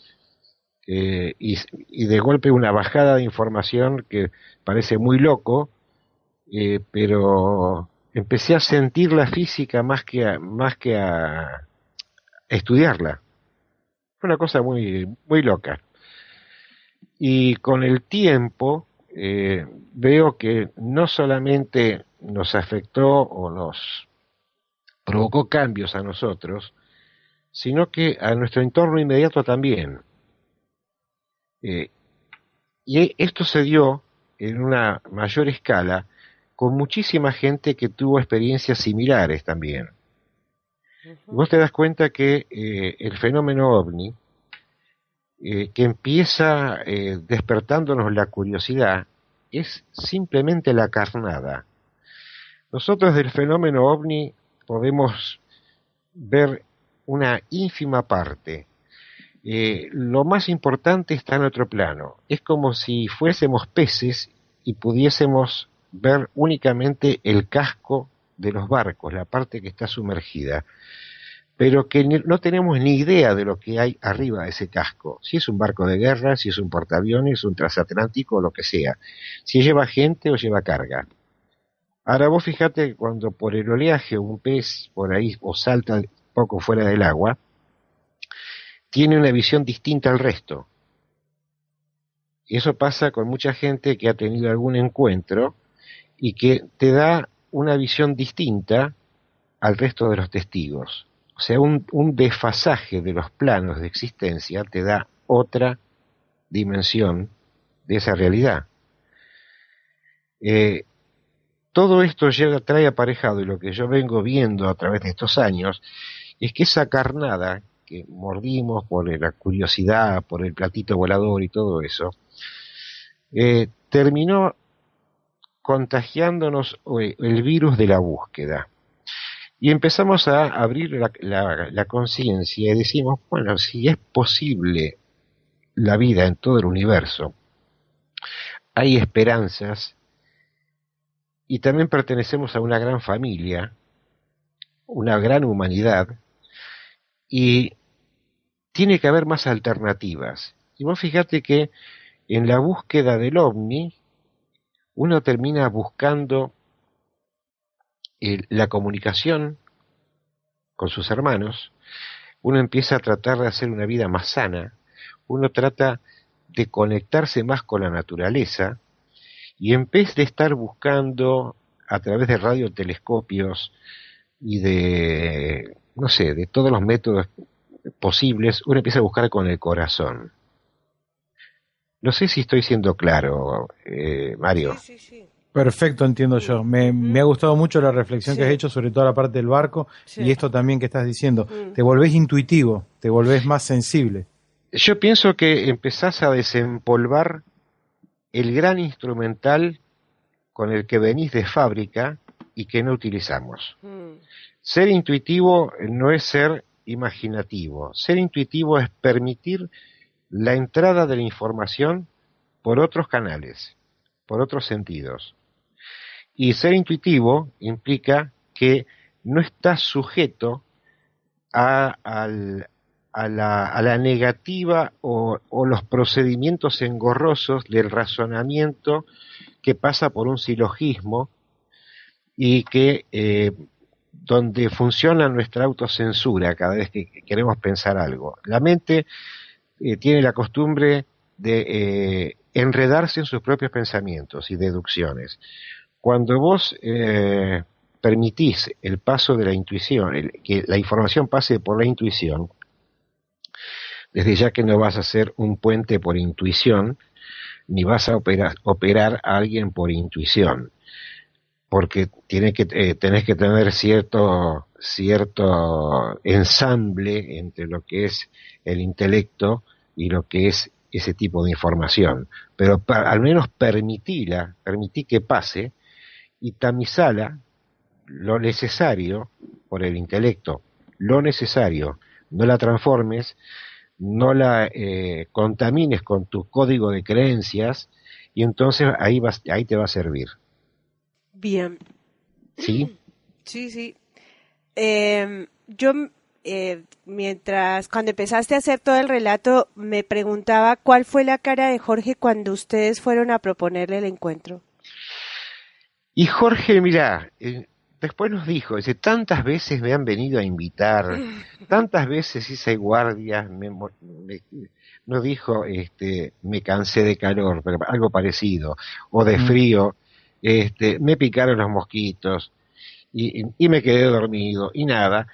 eh, y, de golpe una bajada de información que parece muy loco, eh, pero empecé a sentir la física más que a, más que a estudiarla. Fue una cosa muy, muy loca. Y con el tiempo veo que no solamente nos afectó o nos provocó cambios a nosotros, sino que a nuestro entorno inmediato también. Eh, y esto se dio en una mayor escala con muchísima gente que tuvo experiencias similares también. Vos te das cuenta que eh, el fenómeno ovni, eh, que empieza despertándonos la curiosidad, es simplemente la carnada nosotros del fenómeno ovni podemos ver una ínfima parte. Eh, lo más importante está en otro plano. Es como si fuésemos peces y pudiésemos ver únicamente el casco de los barcos, la parte que está sumergida, pero que no tenemos ni idea de lo que hay arriba de ese casco, si es un barco de guerra, si es un portaaviones, un transatlántico, o lo que sea, si lleva gente o lleva carga. Ahora vos fijate cuando por el oleaje un pez por ahí o salta un poco fuera del agua, tiene una visión distinta al resto. Y eso pasa con mucha gente que ha tenido algún encuentro y que te da una visión distinta al resto de los testigos. O sea, un, un desfasaje de los planos de existencia te da otra dimensión de esa realidad. Eh, todo esto llega, trae aparejado, y lo que yo vengo viendo a través de estos años, es que esa carnada que mordimos por la curiosidad, por el platito volador y todo eso, eh, terminó contagiándonos eh, el virus de la búsqueda. Y empezamos a abrir la conciencia y decimos, bueno, si es posible la vida en todo el universo, hay esperanzas y también pertenecemos a una gran familia, una gran humanidad, y tiene que haber más alternativas. Y vos fíjate que en la búsqueda del ovni, uno termina buscando eh, la comunicación con sus hermanos, uno empieza a tratar de hacer una vida más sana, uno trata de conectarse más con la naturaleza, y en vez de estar buscando a través de radiotelescopios y de, no sé, de todos los métodos posibles, uno empieza a buscar con el corazón. No sé si estoy siendo claro, eh, Mario. Sí, sí, Perfecto, entiendo yo. Mm. Me, ha mm. gustado mucho la reflexión que has hecho sobre toda la parte del barco y esto también que estás diciendo. Mm. Te volvés intuitivo, te volvés más sensible. Yo pienso que empezás a desempolvar el gran instrumental con el que venís de fábrica y que no utilizamos. Mm. Ser intuitivo no es ser imaginativo. Ser intuitivo es permitir la entrada de la información por otros canales, por otros sentidos. Y ser intuitivo implica que no estás sujeto al, a la, negativa o, los procedimientos engorrosos del razonamiento que pasa por un silogismo y que eh, donde funciona nuestra autocensura cada vez que queremos pensar algo. La mente eh, tiene la costumbre de eh, enredarse en sus propios pensamientos y deducciones. Cuando vos permitís el paso de la intuición, que la información pase por la intuición, desde ya que no vas a ser un puente por intuición, ni vas a operar, operar a alguien por intuición, porque tiene que, eh, tenés que tener cierto, cierto ensamble entre lo que es el intelecto y lo que es ese tipo de información, pero al menos permitila, permití que pase y tamizala lo necesario por el intelecto, lo necesario, no la transformes no la eh, contamines con tu código de creencias y entonces ahí, ahí te va a servir. Bien. ¿Sí? <clears throat> Sí, sí. Em, yo, eh, mientras, cuando empezaste a hacer todo el relato, me preguntaba cuál fue la cara de Jorge cuando ustedes fueron a proponerle el encuentro. Y Jorge, mira, eh, Después nos dijo, dice, tantas veces me han venido a invitar, tantas veces hice guardias, me, nos dijo, este, me cansé de calor, pero algo parecido, o de mm. frío, este, me picaron los mosquitos y, me quedé dormido y nada.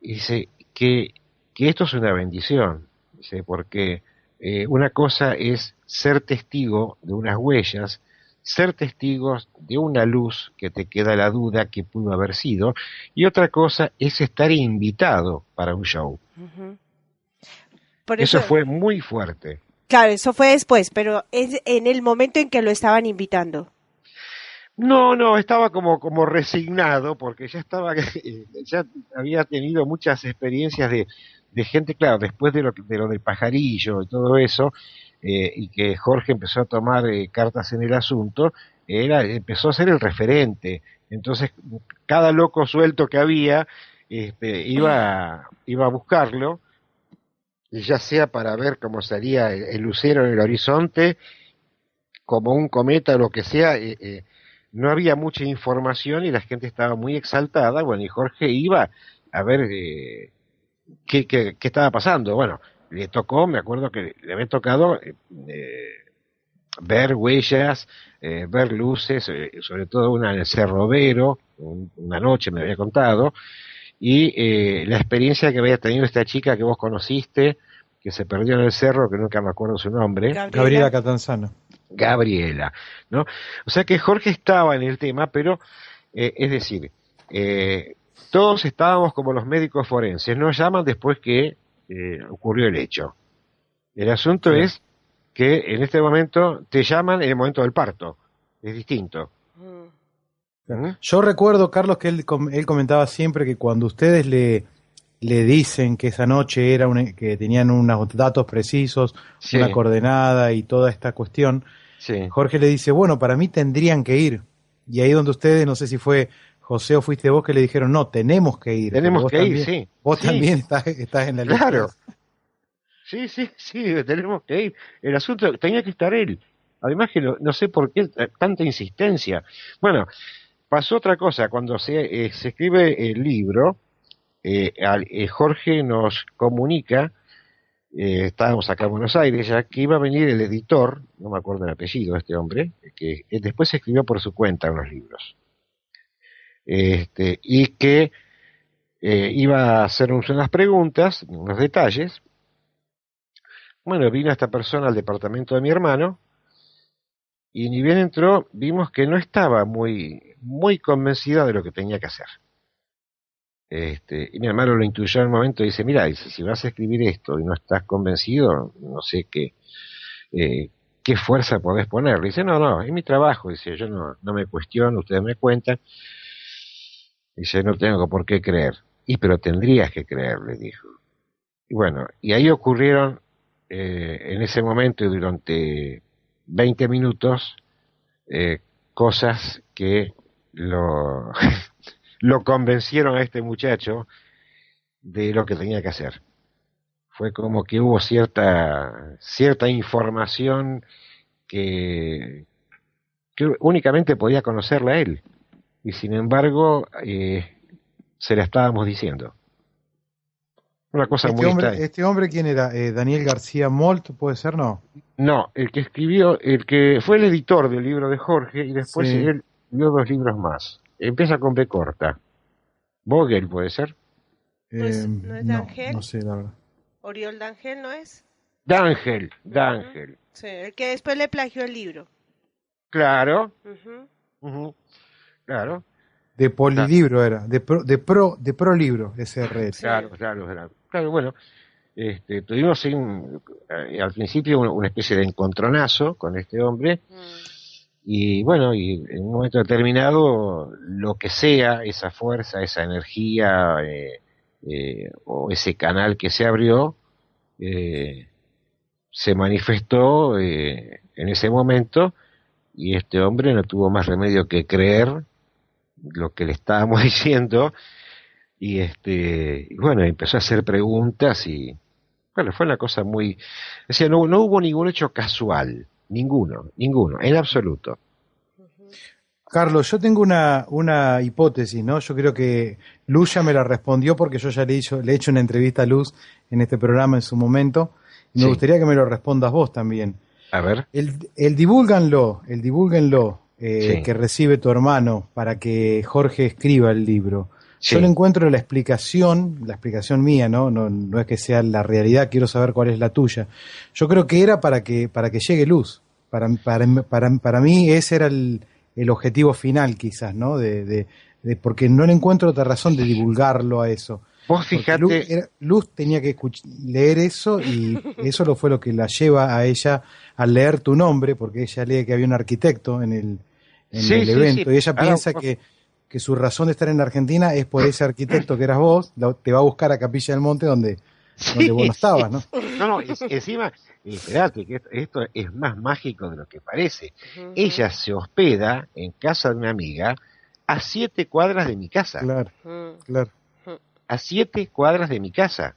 dice que, que, esto es una bendición, dice, porque eh, una cosa es ser testigo de unas huellas, ser testigos de una luz que te queda la duda que pudo haber sido, y otra cosa es estar invitado para un show. eso, fue muy fuerte. Claro, eso fue después, pero en el momento en que lo estaban invitando. No, no, estaba como, como resignado porque ya estaba, <laughs> ya había tenido muchas experiencias de, de gente, claro, después de lo, de lo del pajarillo y todo eso, eh, y que Jorge empezó a tomar eh, cartas en el asunto, era, empezó a ser el referente. Entonces, cada loco suelto que había este, iba, iba a buscarlo, ya sea para ver cómo sería el, lucero en el horizonte, como un cometa o lo que sea, eh, no había mucha información y la gente estaba muy exaltada. Bueno, y Jorge iba a ver qué, qué, qué, estaba pasando. Bueno, le tocó, me acuerdo que le había tocado eh, ver huellas, eh, ver luces, eh, sobre todo una en el Cerro Vero, una noche me había contado, y la experiencia que había tenido esta chica que vos conociste, que se perdió en el cerro, que nunca me acuerdo su nombre. Gabriela, Catanzano. Gabriela, ¿no? O sea que Jorge estaba en el tema, pero es decir, todos estábamos como los médicos forenses, nos llaman después que eh, ocurrió el hecho. El asunto es que en este momento te llaman en el momento del parto. Es distinto. Mm. Yo recuerdo, Carlos, que él, comentaba siempre que cuando ustedes le, le dicen que esa noche era que tenían unos datos precisos, una coordenada y toda esta cuestión, Jorge le dice, bueno, para mí tendrían que ir. Y ahí donde ustedes, no sé si fue José o fuiste vos que le dijeron, no, tenemos que ir. Tenemos que ir, sí. Vos también estás, en el... Claro. Sí, sí, sí, tenemos que ir. El asunto, tenía que estar él. Además que no sé por qué eh, tanta insistencia. Bueno, pasó otra cosa. Cuando se, eh, escribe el libro, eh, Jorge nos comunica, estábamos acá en Buenos Aires, ya que iba a venir el editor, no me acuerdo el apellido de este hombre, que después escribió por su cuenta unos libros este, y que eh, iba a hacer unas preguntas, unos detalles. Bueno, vino esta persona al departamento de mi hermano y ni bien entró, vimos que no estaba muy, muy convencida de lo que tenía que hacer. Este, y mi hermano lo intuyó en un momento y dice, mira, si vas a escribir esto y no estás convencido, no sé qué, eh, qué fuerza podés poner. dice, no, no, es mi trabajo, dice, yo no, no me cuestiono, ustedes me cuentan. Dice, no tengo por qué creer. Y pero tendrías que creer, le dijo. Y bueno, y ahí ocurrieron eh, en ese momento y durante 20 minutos eh, cosas que lo, <laughs> lo convencieron a este muchacho de lo que tenía que hacer. Fue como que hubo cierta, cierta información que, que únicamente podía conocerla él y sin embargo eh, se la estábamos diciendo. Una cosa ¿Este muy hombre, ¿Este hombre quién era? Eh, ¿Daniel García Molt? ¿Puede ser? No. No, el que escribió, el que fue el editor del libro de Jorge y después él dio dos libros más. Empieza con B corta. Vogel, ¿puede ser? ¿No eh, No sé, la verdad. ¿Oriol D'Angel no es? D'Angel, D'Angel. Sí, el que después le plagió el libro. Claro. Claro. De polilibro era, de pro, de pro, libro ese Claro, claro, claro. bueno, este, tuvimos eh, al principio una especie de encontronazo con este hombre. Mm. Y bueno, y en un momento determinado, lo que sea, esa fuerza, esa energía eh, eh, o ese canal que se abrió, se manifestó en ese momento y este hombre no tuvo más remedio que creer lo que le estábamos <laughs> diciendo y este bueno empezó a hacer preguntas y bueno fue una cosa muy decía no, no hubo ningún hecho casual ninguno ninguno en absoluto Carlos, yo tengo una, una hipótesis, ¿no? Yo creo que Luz ya me la respondió porque yo ya le he, hecho, le he hecho una entrevista a Luz en este programa en su momento. Y me gustaría que me lo respondas vos también. A ver. El, el divulganlo, el divulguenlo, eh, que recibe tu hermano para que Jorge escriba el libro. Yo le encuentro la explicación, la explicación mía, ¿no? ¿no? es que sea la realidad, quiero saber cuál es la tuya. Yo creo que era para que, para que llegue luz. Para, para, mí ese era el, objetivo final quizás, ¿no? De, de, porque no le encuentro otra razón de divulgarlo a eso. Vos fijate... Luz, tenía que leer eso y <laughs> eso lo fue lo que la lleva a ella a leer tu nombre, porque ella lee que había un arquitecto en el, en el evento. Y ella piensa que, que, su razón de estar en la Argentina es por ese arquitecto que eras vos, te va a buscar a Capilla del Monte donde, donde vos no estabas, ¿no? No, no, encima, esperate, que esto, es más mágico de lo que parece. Ella se hospeda en casa de una amiga a siete cuadras de mi casa. Claro, mm. claro. A siete cuadras de mi casa.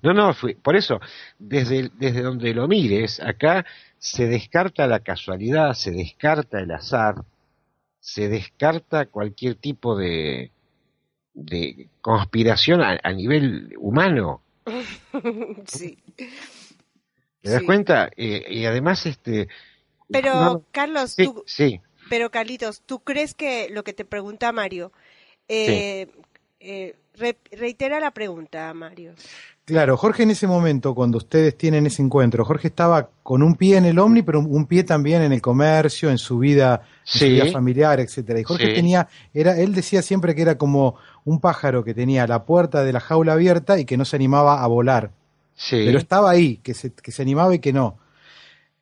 No, no, fui, por eso, desde, desde donde lo mires, acá se descarta la casualidad, se descarta el azar, se descarta cualquier tipo de, de conspiración a, nivel humano. <laughs> sí. ¿Te das cuenta? Eh, y además, este. Pero, Carlos, sí, tú, Pero, Carlitos, ¿tú crees que lo que te pregunta Mario. Eh, eh, reitera la pregunta, Mario. Claro, Jorge en ese momento, cuando ustedes tienen ese encuentro, Jorge estaba con un pie en el Omni, pero un pie también en el comercio, en su vida, familiar, etcétera. Y Jorge tenía, era, él decía siempre que era como un pájaro que tenía la puerta de la jaula abierta y que no se animaba a volar. Sí. Pero estaba ahí, que se, que se animaba y que no.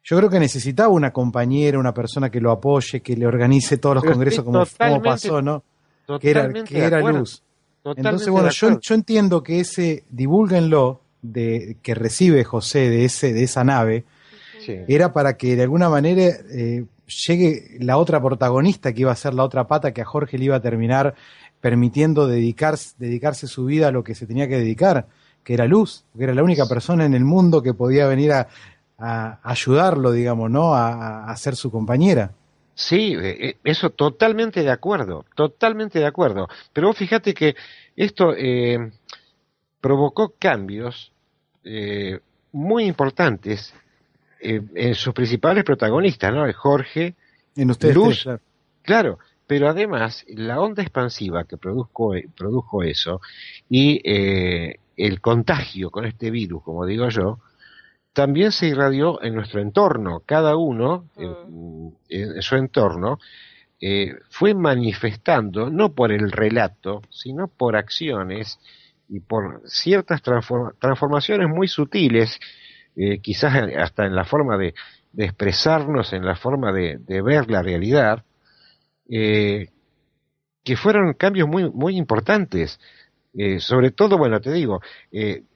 Yo creo que necesitaba una compañera, una persona que lo apoye, que le organice todos los congresos como, pasó, ¿no? Que era, que era luz. Entonces, bueno, yo, entiendo que ese divulguenlo de, que recibe José de, ese, de esa nave era para que de alguna manera eh, llegue la otra protagonista que iba a ser la otra pata que a Jorge le iba a terminar permitiendo dedicarse, dedicarse su vida a lo que se tenía que dedicar, que era Luz, que era la única persona en el mundo que podía venir a, ayudarlo, digamos, ¿no? A, a, ser su compañera. Sí, eh, eh, eso totalmente de acuerdo, totalmente de acuerdo. Pero fíjate que esto eh, provocó cambios muy importantes en sus principales protagonistas, ¿no? Jorge, en Luz, claro. Pero además, la onda expansiva que produjo eso y el contagio con este virus, como digo yo, también se irradió en nuestro entorno, cada uno en, mm. su entorno. Eh, fue manifestando, no por el relato, sino por acciones y por ciertas transformaciones muy sutiles, eh, quizás hasta en la forma de, expresarnos, en la forma de, ver la realidad, eh, que fueron cambios muy, muy importantes. sobre todo, bueno, te digo, el,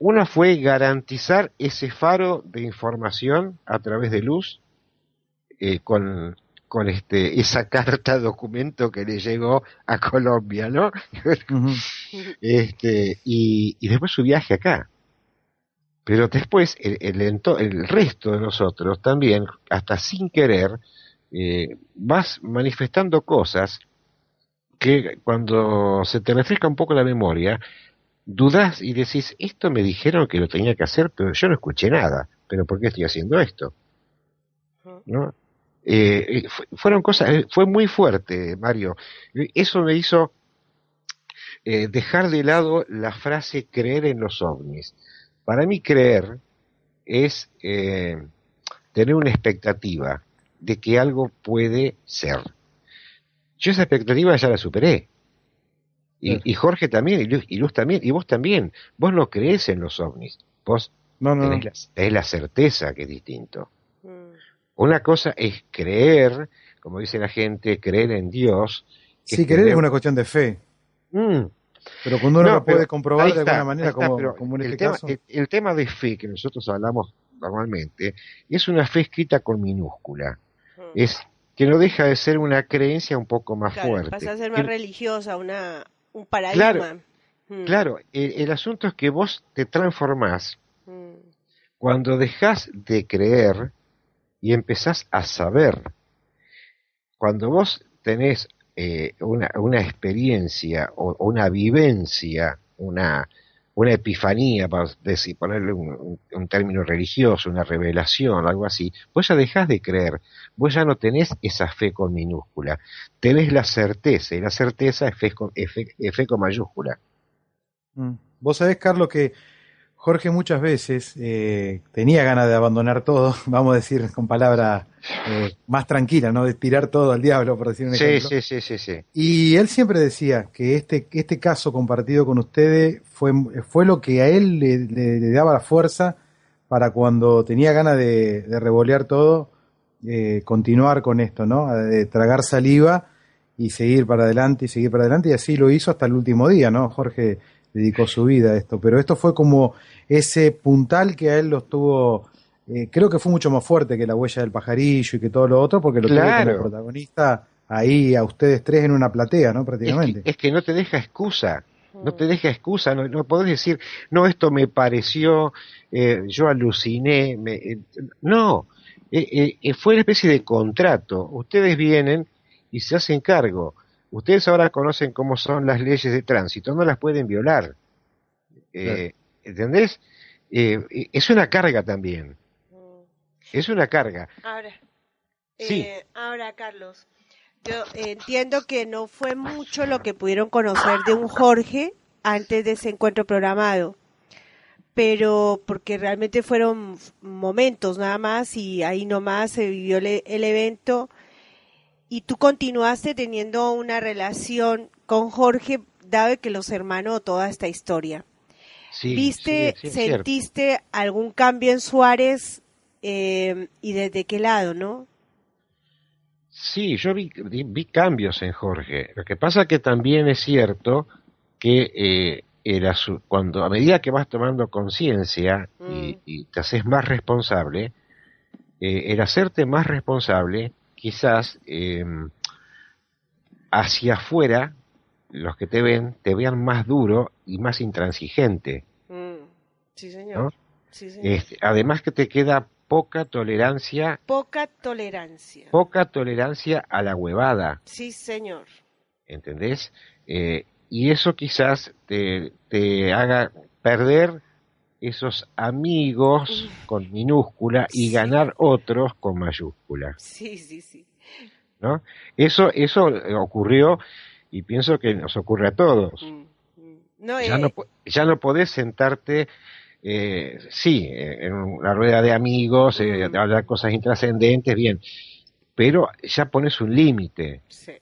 una fue garantizar ese faro de información a través de luz eh, con, con este, esa carta documento que le llegó a Colombia, ¿no? <laughs> este, y, después su viaje acá. Pero después el, el resto de nosotros también, hasta sin querer, eh, vas manifestando cosas que cuando se te refresca un poco la memoria, dudás y decís, esto me dijeron que lo tenía que hacer, pero yo no escuché nada, pero ¿por qué estoy haciendo esto? ¿No? Eh, eh, fueron cosas, eh, fue muy fuerte, Mario. Eso me hizo dejar de lado la frase creer en los ovnis. Para mí creer es tener una expectativa de que algo puede ser. Yo esa expectativa ya la superé. Y, Jorge también, y Luz, también, y vos también. Vos no crees en los ovnis. Vos no, no, tenés, es la certeza que es distinto. Mm. Una cosa es creer, como dice la gente, creer en Dios. Sí, creer es una cuestión de fe. Mm. Pero cuando uno lo puede comprobar de alguna manera, como, en el este tema, El, tema de fe que nosotros hablamos normalmente es una fe escrita con minúscula. Mm. Es que no deja de ser una creencia un poco más fuerte. Pasa a ser más religiosa, una, un Claro, mm. el, asunto es que vos te transformás mm. cuando dejás de creer y empezás a saber. Cuando vos tenés eh, una, una, experiencia o una vivencia, una, una epifanía, para decir, ponerle un, término religioso, una revelación, algo así, vos ya dejás de creer, vos ya no tenés esa fe con minúscula, tenés la certeza, y la certeza es fe con, fe, es fe con mayúscula. Mm. Vos sabés, Carlos, que Jorge muchas veces eh, tenía ganas de abandonar todo, <laughs> vamos a decir con palabras eh, más tranquilas, ¿no? De tirar todo al diablo, por decir un ejemplo. Sí, sí, sí, Y él siempre decía que este, este caso compartido con ustedes fue, fue lo que a él le, daba la fuerza para cuando tenía ganas de, revolear todo, eh, continuar con esto, ¿no? De tragar saliva y seguir para adelante y seguir para adelante. Y así lo hizo hasta el último día, ¿no? Jorge dedicó su vida a esto, pero esto fue como ese puntal que a él lo estuvo, eh, creo que fue mucho más fuerte que La huella del pajarillo y que todo lo otro, porque lo tiene como protagonista ahí a ustedes tres en una platea, ¿no? Prácticamente. Es que, no te deja excusa, no te mm. deja excusa, no, podés decir, no, esto me pareció, eh, yo aluciné, me, eh, no, fue una especie de contrato, ustedes vienen y se hacen cargo Ustedes ahora conocen cómo son las leyes de tránsito, no las pueden violar. Eh, ¿Entendés? Eh, es una carga también. Mm. Es una carga. Ahora, eh, ahora Carlos, yo entiendo que no fue mucho lo que pudieron conocer de un Jorge antes de ese encuentro programado pero porque realmente fueron momentos nada más y ahí nomás se vivió el evento y tú continuaste teniendo una relación con Jorge, dado que los hermanó toda esta historia. ¿Viste, sentiste algún cambio en Suárez eh, y desde qué lado, no? Sí, yo vi, cambios en Jorge. Lo que pasa que también es cierto que eh, era cuando a medida que vas tomando conciencia y, mm. te haces más responsable, eh, el hacerte más responsable quizás em, hacia afuera los que te ven te vean más duro y más intransigente. Mm. Sí, señor. Este, además que te queda poca tolerancia. Poca tolerancia. Poca tolerancia a la huevada. Sí, señor. ¿Entendés? Eh, y eso quizás te, te haga perder esos amigos con minúscula y ganar otros con mayúscula. Sí, sí, sí. ¿No? Eso, eso ocurrió y pienso que nos ocurre a todos. Mm, mm. Eh, ya, no, podés sentarte eh, sí, en una rueda de amigos, eh, hablar cosas intrascendentes, bien, pero ya pones un límite. Sí,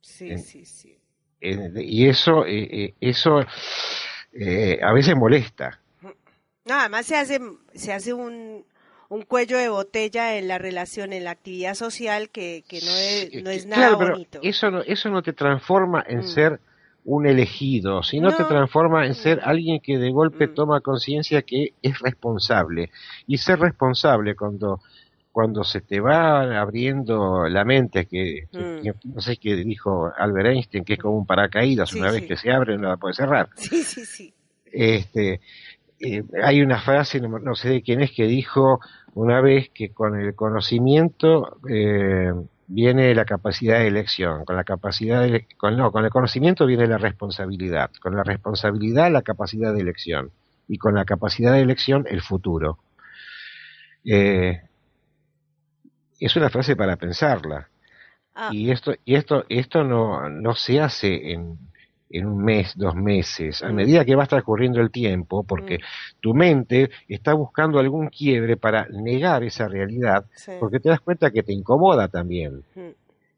sí, sí, sí. y eso, eso a veces molesta. No, además se hace, se hace un, cuello de botella en la relación, en la actividad social que, que no, es, nada bonito. Eso no, eso no te transforma en mm. ser un elegido, sino te transforma en ser mm. alguien que de golpe mm. toma conciencia que es responsable. Y ser responsable cuando cuando se te va abriendo la mente, que, no sé qué dijo Albert Einstein, que es como un paracaídas, una vez que se abre no la puede cerrar. <laughs> Sí, sí, sí. Este, eh, hay una frase, no, sé de quién es, que dijo una vez que con el conocimiento eh, viene la capacidad de elección, con la capacidad con, con el conocimiento viene la responsabilidad, con la responsabilidad la capacidad de elección y con la capacidad de elección el futuro. Eh, es una frase para pensarla. Ah. Y esto, y esto, esto no, no se hace en, en un mes, dos meses, a mm. medida que va transcurriendo el tiempo, porque mm. tu mente está buscando algún quiebre para negar esa realidad, porque te das cuenta que te incomoda también mm.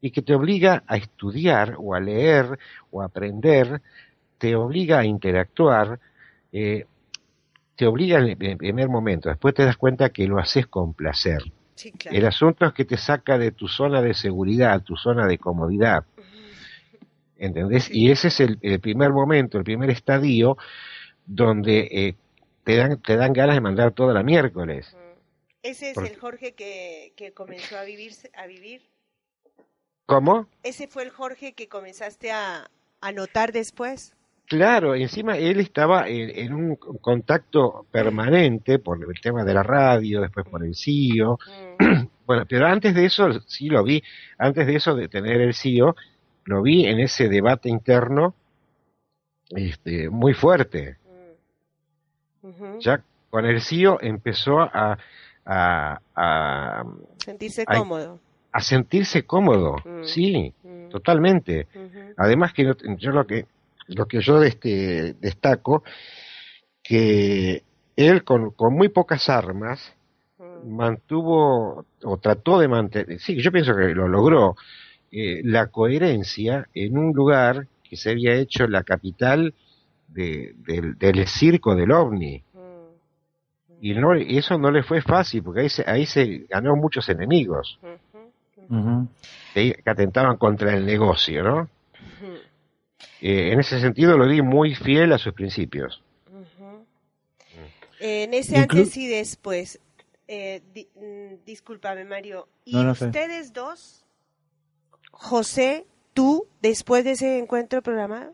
y que te obliga a estudiar o a leer o a aprender, te obliga a interactuar, eh, te obliga en el primer momento, después te das cuenta que lo haces con placer. El asunto es que te saca de tu zona de seguridad, tu zona de comodidad. ¿entendés? Y ese es el, primer momento, el primer estadio donde eh, te, dan, te dan ganas de mandar toda la miércoles. Ese es el Jorge que, que comenzó a vivir, a vivir. ¿Cómo? Ese fue el Jorge que comenzaste a, a notar después. Claro, encima él estaba en, un contacto permanente por el tema de la radio, después por el CIO. <clears throat> Bueno, pero antes de eso, sí lo vi, antes de eso de tener el CIO, lo vi en ese debate interno este, muy fuerte. Mm. Ya con el CIO empezó a, a, a sentirse cómodo. A sentirse cómodo, mm. sí, mm. totalmente. Además que yo lo que lo que yo este, destaco que él con, con muy pocas armas mantuvo o trató de mantener, sí, yo pienso que lo logró, eh, la coherencia en un lugar que se había hecho la capital del circo del ovni. Mm. Y no, eso no le fue fácil, porque ahí se, ahí ganó muchos enemigos que, atentaban contra el negocio, ¿no? Eh, en ese sentido lo vi muy fiel a sus principios. Mm. En ese antes y después, eh, mm, discúlpame Mario, ¿y ustedes dos José, tú, después de ese encuentro programado?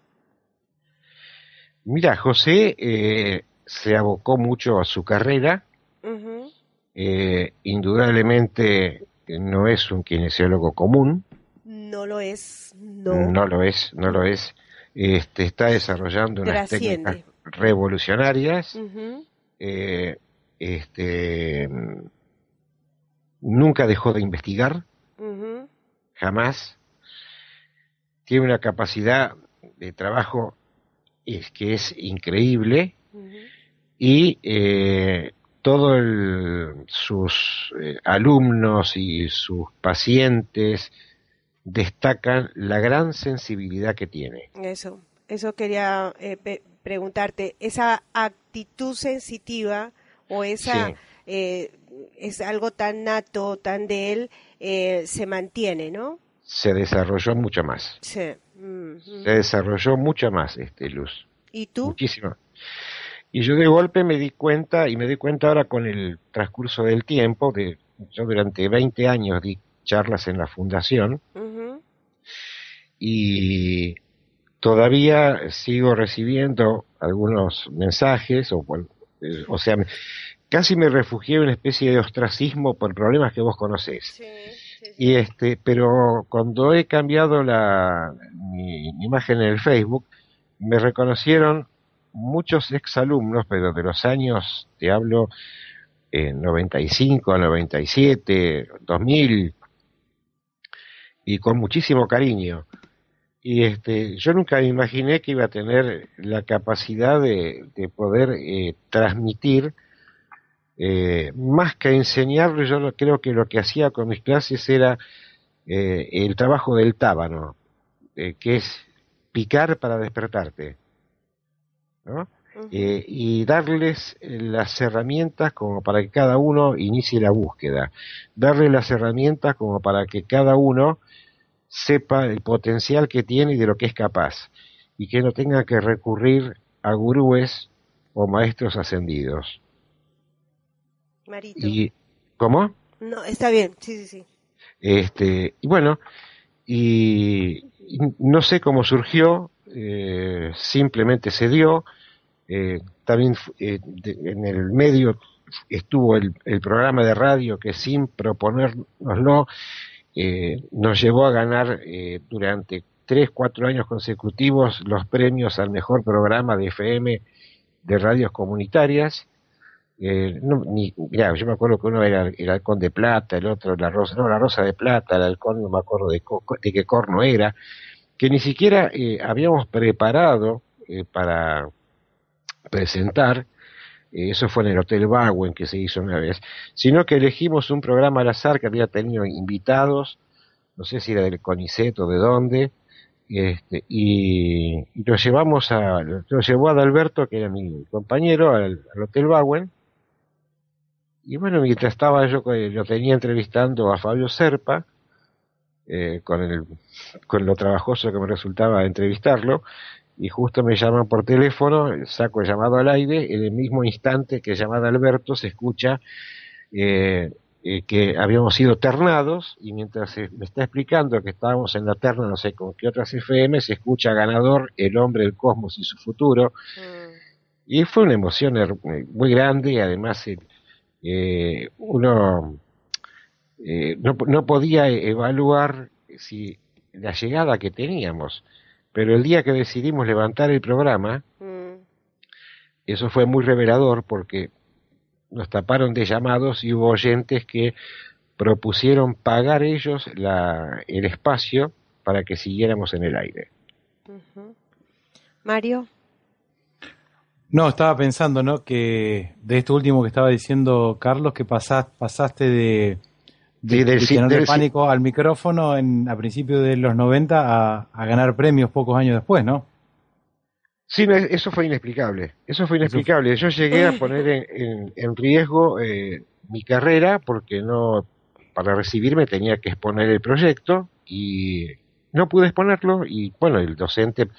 Mira, José eh, se abocó mucho a su carrera. Eh, indudablemente eh, no es un kinesiólogo común. No lo es, no. No lo es, no lo es. Este, está desarrollando unas técnicas revolucionarias. este, nunca dejó de investigar jamás, tiene una capacidad de trabajo es que es increíble y eh, todos sus eh, alumnos y sus pacientes destacan la gran sensibilidad que tiene. Eso, eso quería eh, preguntarte, esa actitud sensitiva o esa es algo tan nato, tan de él eh, se mantiene, ¿no? Se desarrolló mucho más. Mm-hmm. Se desarrolló mucho más este luz. ¿Y tú? Muchísimo. Y yo de golpe me di cuenta, y me di cuenta ahora con el transcurso del tiempo, de, yo durante 20 años di charlas en la fundación, mm-hmm. y todavía sigo recibiendo algunos mensajes, o, o sea, casi me refugié en una especie de ostracismo por problemas que vos conocés. Y este, pero cuando he cambiado la, mi, imagen en el Facebook, me reconocieron muchos exalumnos, pero de los años, te hablo, eh, 95, 97, 2000, y con muchísimo cariño. Y este, yo nunca me imaginé que iba a tener la capacidad de, de poder eh, transmitir eh, más que enseñarlo, yo creo que lo que hacía con mis clases era eh, el trabajo del tábano, eh, que es picar para despertarte, y darles las herramientas como para que cada uno inicie la búsqueda, darles las herramientas como para que cada uno sepa el potencial que tiene y de lo que es capaz, y que no tenga que recurrir a gurúes o maestros ascendidos. Y, ¿Cómo? No, está bien, sí, sí, sí. Este, y bueno, y, no sé cómo surgió, eh, simplemente se dio. Eh, también eh, en el medio estuvo el, el, programa de radio que sin proponérnoslo nos llevó a ganar durante tres, cuatro años consecutivos los premios al mejor programa de FM de radios comunitarias eh, no, ni, yo me acuerdo que uno era el halcón de plata, el otro la rosa, no, la rosa de plata, el halcón, no me acuerdo de, qué corno era, que ni siquiera eh, habíamos preparado eh, para presentar, eso fue en el Hotel Baguen que se hizo una vez, sino que elegimos un programa al azar que había tenido invitados, no sé si era del CONICET o de dónde, este, y, nos lo llevamos a, lo llevó a Adalberto, que era mi compañero, al, Hotel Baguen y bueno, mientras estaba yo, eh, lo tenía entrevistando a Fabio Serpa, eh, con, lo trabajoso que me resultaba entrevistarlo, y justo me llaman por teléfono, saco el llamado al aire, en el mismo instante que a Alberto se escucha eh, que habíamos sido ternados, y mientras me está explicando que estábamos en la terna, no sé con qué otras FM, se escucha ganador, el hombre, el cosmos y su futuro. Mm. Y fue una emoción muy grande, y además... Eh, uno eh, no, podía evaluar si la llegada que teníamos. Pero el día que decidimos levantar el programa, mm. eso fue muy revelador porque nos taparon de llamados y hubo oyentes que propusieron pagar ellos la, el espacio para que siguiéramos en el aire. Mario. No, estaba pensando, ¿no? Que de esto último que estaba diciendo Carlos, que pasaste de, de, de, pánico al micrófono en, a principios de los 90 a, a, ganar premios pocos años después, ¿no? Sí, eso fue inexplicable. Eso fue inexplicable. Yo llegué a <laughs> poner en, en, riesgo eh, mi carrera porque no para recibirme tenía que exponer el proyecto y no pude exponerlo y bueno, el docente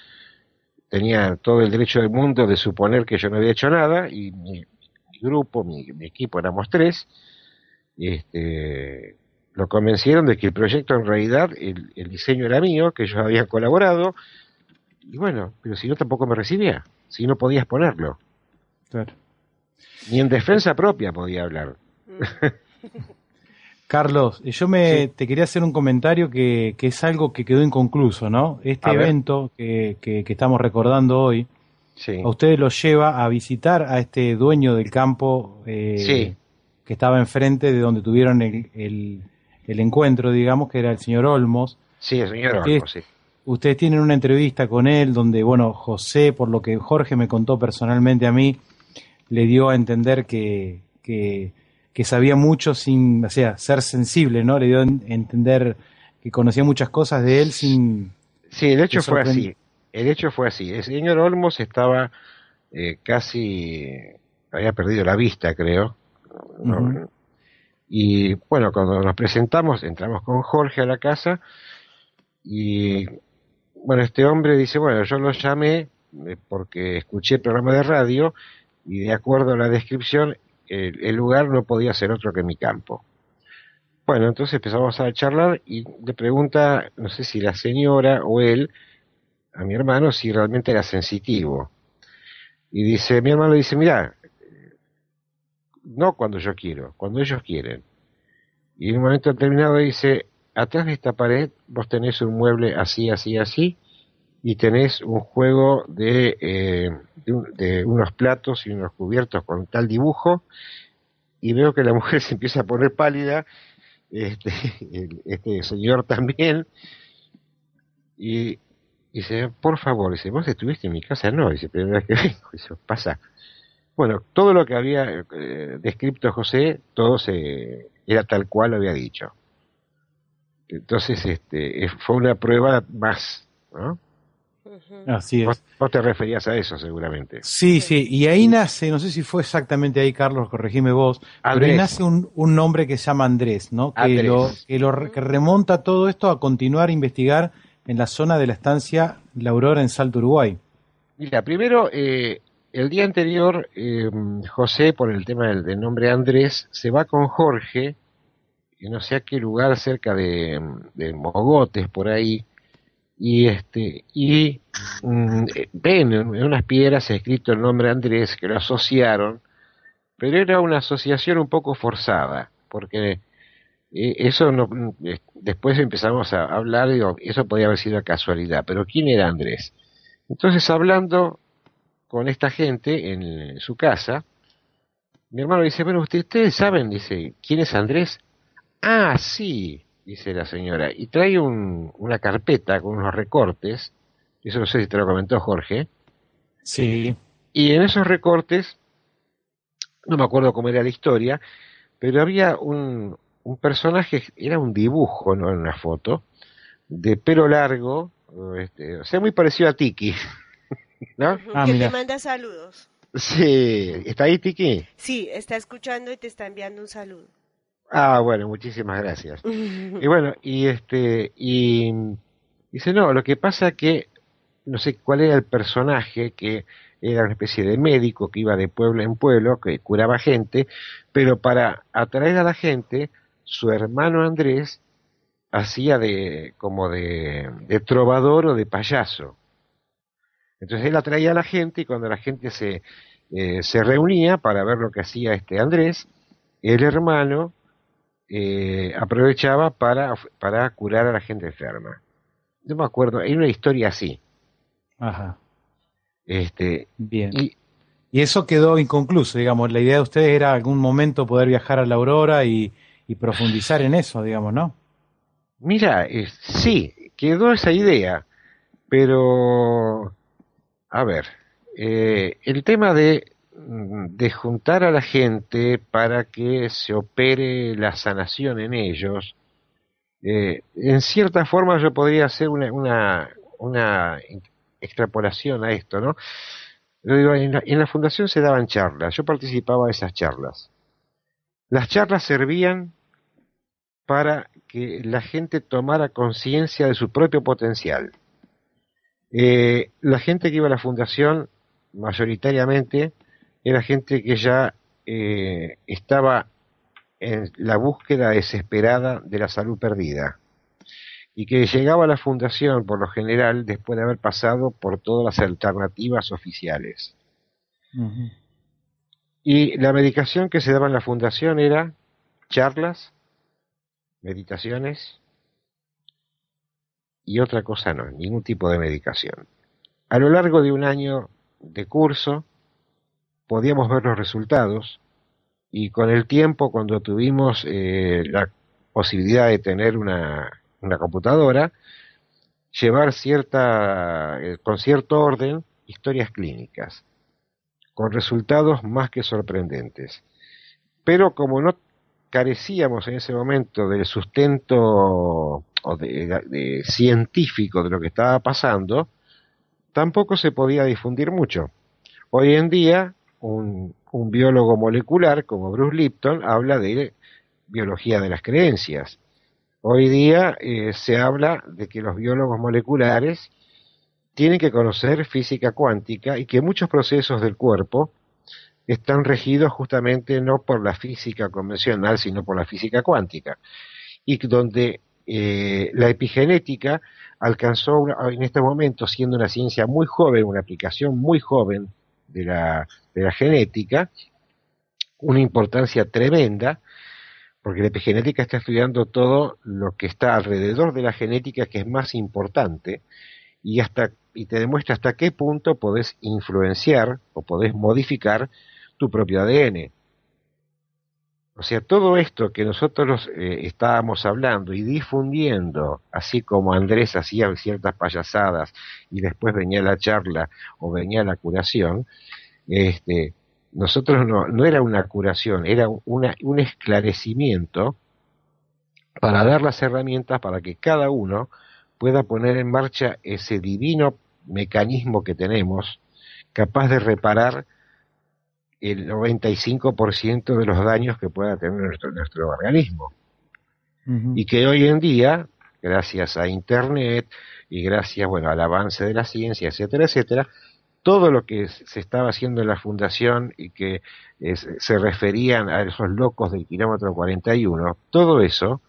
tenía todo el derecho del mundo de suponer que yo no había hecho nada y mi, grupo, mi, equipo, éramos tres, este, lo convencieron de que el proyecto en realidad, el, diseño era mío, que ellos habían colaborado, y bueno, pero si no tampoco me recibía, si no podías ponerlo. Claro. Ni en defensa propia podía hablar. Mm. <laughs> Carlos, yo me te quería hacer un comentario que, es algo que quedó inconcluso, ¿no? Este evento que, estamos recordando hoy, sí. a ustedes los lleva a visitar a este dueño del campo eh, que estaba enfrente de donde tuvieron el, encuentro, digamos, que era el señor Olmos. Sí, el señor Olmos, sí. Ustedes tienen una entrevista con él donde, bueno, José, por lo que Jorge me contó personalmente a mí, le dio a entender que que sabía mucho sin, o sea, ser sensible, ¿no? Le dio a entender que conocía muchas cosas de él sin... Sí, el hecho fue así. El hecho fue así. El señor Olmos estaba eh, casi... había perdido la vista, creo. Y bueno, cuando nos presentamos, entramos con Jorge a la casa y bueno, este hombre dice, bueno, yo lo llamé eh, porque escuché el programa de radio y de acuerdo a la descripción el, lugar no podía ser otro que mi campo. Bueno, entonces empezamos a charlar y le pregunta, no sé si la señora o él, a mi hermano si realmente era sensitivo. Y dice, mi hermano le dice, mira, no cuando yo quiero, cuando ellos quieren. Y en un momento determinado dice, atrás de esta pared vos tenés un mueble así, así, así, y tenés un juego eh, de, unos platos y unos cubiertos con tal dibujo y veo que la <laughs> mujer se empieza a poner pálida, este, este señor también, y dice, por favor, dice, vos estuviste en mi casa, no, dice, primera vez que vengo, dice, pasa. Bueno, todo lo que había eh, descrito José, todo se, era tal cual lo había dicho. Entonces, este, eh, fue una prueba más, ¿no? Vos, te referías a eso seguramente. Sí, sí, y ahí nace, no sé si fue exactamente ahí, Carlos, corregime vos, pero nace un, nombre que se llama Andrés, ¿no? Que, Lo, que, remonta todo esto a continuar a investigar en la zona de la estancia La Aurora en Salto, Uruguay. Mira, primero, eh, el día anterior, eh, José, por el tema del, nombre Andrés, se va con Jorge, en no sé a qué lugar cerca de, de Mogotes, por ahí, y este y mm, eh, ven en unas piedras escrito el nombre Andrés que lo asociaron pero era una asociación un poco forzada porque eh, eso no, mm, después empezamos a hablar digo eso podía haber sido casualidad pero quién era Andrés entonces hablando con esta gente en su casa mi hermano dice bueno ustedes saben dice quién es Andrés ah sí dice la señora, y trae una carpeta con unos recortes, eso no sé si te lo comentó Jorge. Sí. Y en esos recortes, no me acuerdo cómo era la historia, pero había un, personaje, era un dibujo, no era una foto, de pelo largo, este, o sea, muy parecido a Tiki. <laughs> ¿No? Ah, que te manda saludos. Sí, ¿está ahí Tiki? Sí, está escuchando y te está enviando un saludo. Ah, bueno, muchísimas gracias. <laughs> y bueno, y este, y dice, no, lo que pasa que no sé cuál era el personaje que era una especie de médico que iba de pueblo en pueblo, que curaba gente, pero para atraer a la gente, su hermano Andrés hacía de como de, trovador o de payaso. Entonces él atraía a la gente y cuando la gente se, eh, se reunía para ver lo que hacía este Andrés, el hermano eh, aprovechaba para, para curar a la gente enferma. Yo me acuerdo, hay una historia así. Ajá. Este, Bien. Y, eso quedó inconcluso, digamos. La idea de ustedes era algún momento poder viajar a la aurora y, profundizar en eso, digamos, ¿no? Mira, sí, quedó esa idea, pero, a ver, eh, el tema de Mm, de juntar a la gente para que se opere la sanación en ellos, eh, en cierta forma yo podría hacer una, una, extrapolación a esto, ¿no? digo, en, la, fundación se daban charlas, yo participaba de esas charlas. Las charlas servían para que la gente tomara conciencia de su propio potencial. Eh, la gente que iba a la fundación, mayoritariamente, era gente que ya eh, estaba en la búsqueda desesperada de la salud perdida y que llegaba a la fundación por lo general después de haber pasado por todas las alternativas oficiales. Y la medicación que se daba en la fundación era charlas, meditaciones y otra cosa no, ningún tipo de medicación. A lo largo de un año de curso, podíamos ver los resultados y con el tiempo, cuando tuvimos eh, la posibilidad de tener una, una computadora, llevar cierta, eh, con cierto orden historias clínicas, con resultados más que sorprendentes. Pero como no carecíamos en ese momento del sustento científico de lo que estaba pasando, tampoco se podía difundir mucho. Hoy en día un, biólogo molecular como Bruce Lipton habla de biología de las creencias. Hoy día eh, se habla de que los biólogos moleculares tienen que conocer física cuántica y que muchos procesos del cuerpo están regidos justamente no por la física convencional, sino por la física cuántica, y donde eh, la epigenética alcanzó en este momento, siendo una ciencia muy joven, una aplicación muy joven de la, de la genética, una importancia tremenda, porque la epigenética está estudiando todo lo que está alrededor de la genética que es más importante y hasta y te demuestra hasta qué punto podés influenciar o podés modificar tu propio ADN. O sea, todo esto que nosotros eh, estábamos hablando y difundiendo, así como Andrés hacía ciertas payasadas y después venía la charla o venía la curación, este, nosotros no, no era una curación, era una, un esclarecimiento para dar las herramientas para que cada uno pueda poner en marcha ese divino mecanismo que tenemos, capaz de reparar el 95% de los daños que pueda tener nuestro, organismo. Y que hoy en día, gracias a Internet y gracias bueno, al avance de la ciencia, etcétera, etcétera, todo lo que se estaba haciendo en la fundación y que eh, se referían a esos locos del kilómetro 41, todo eso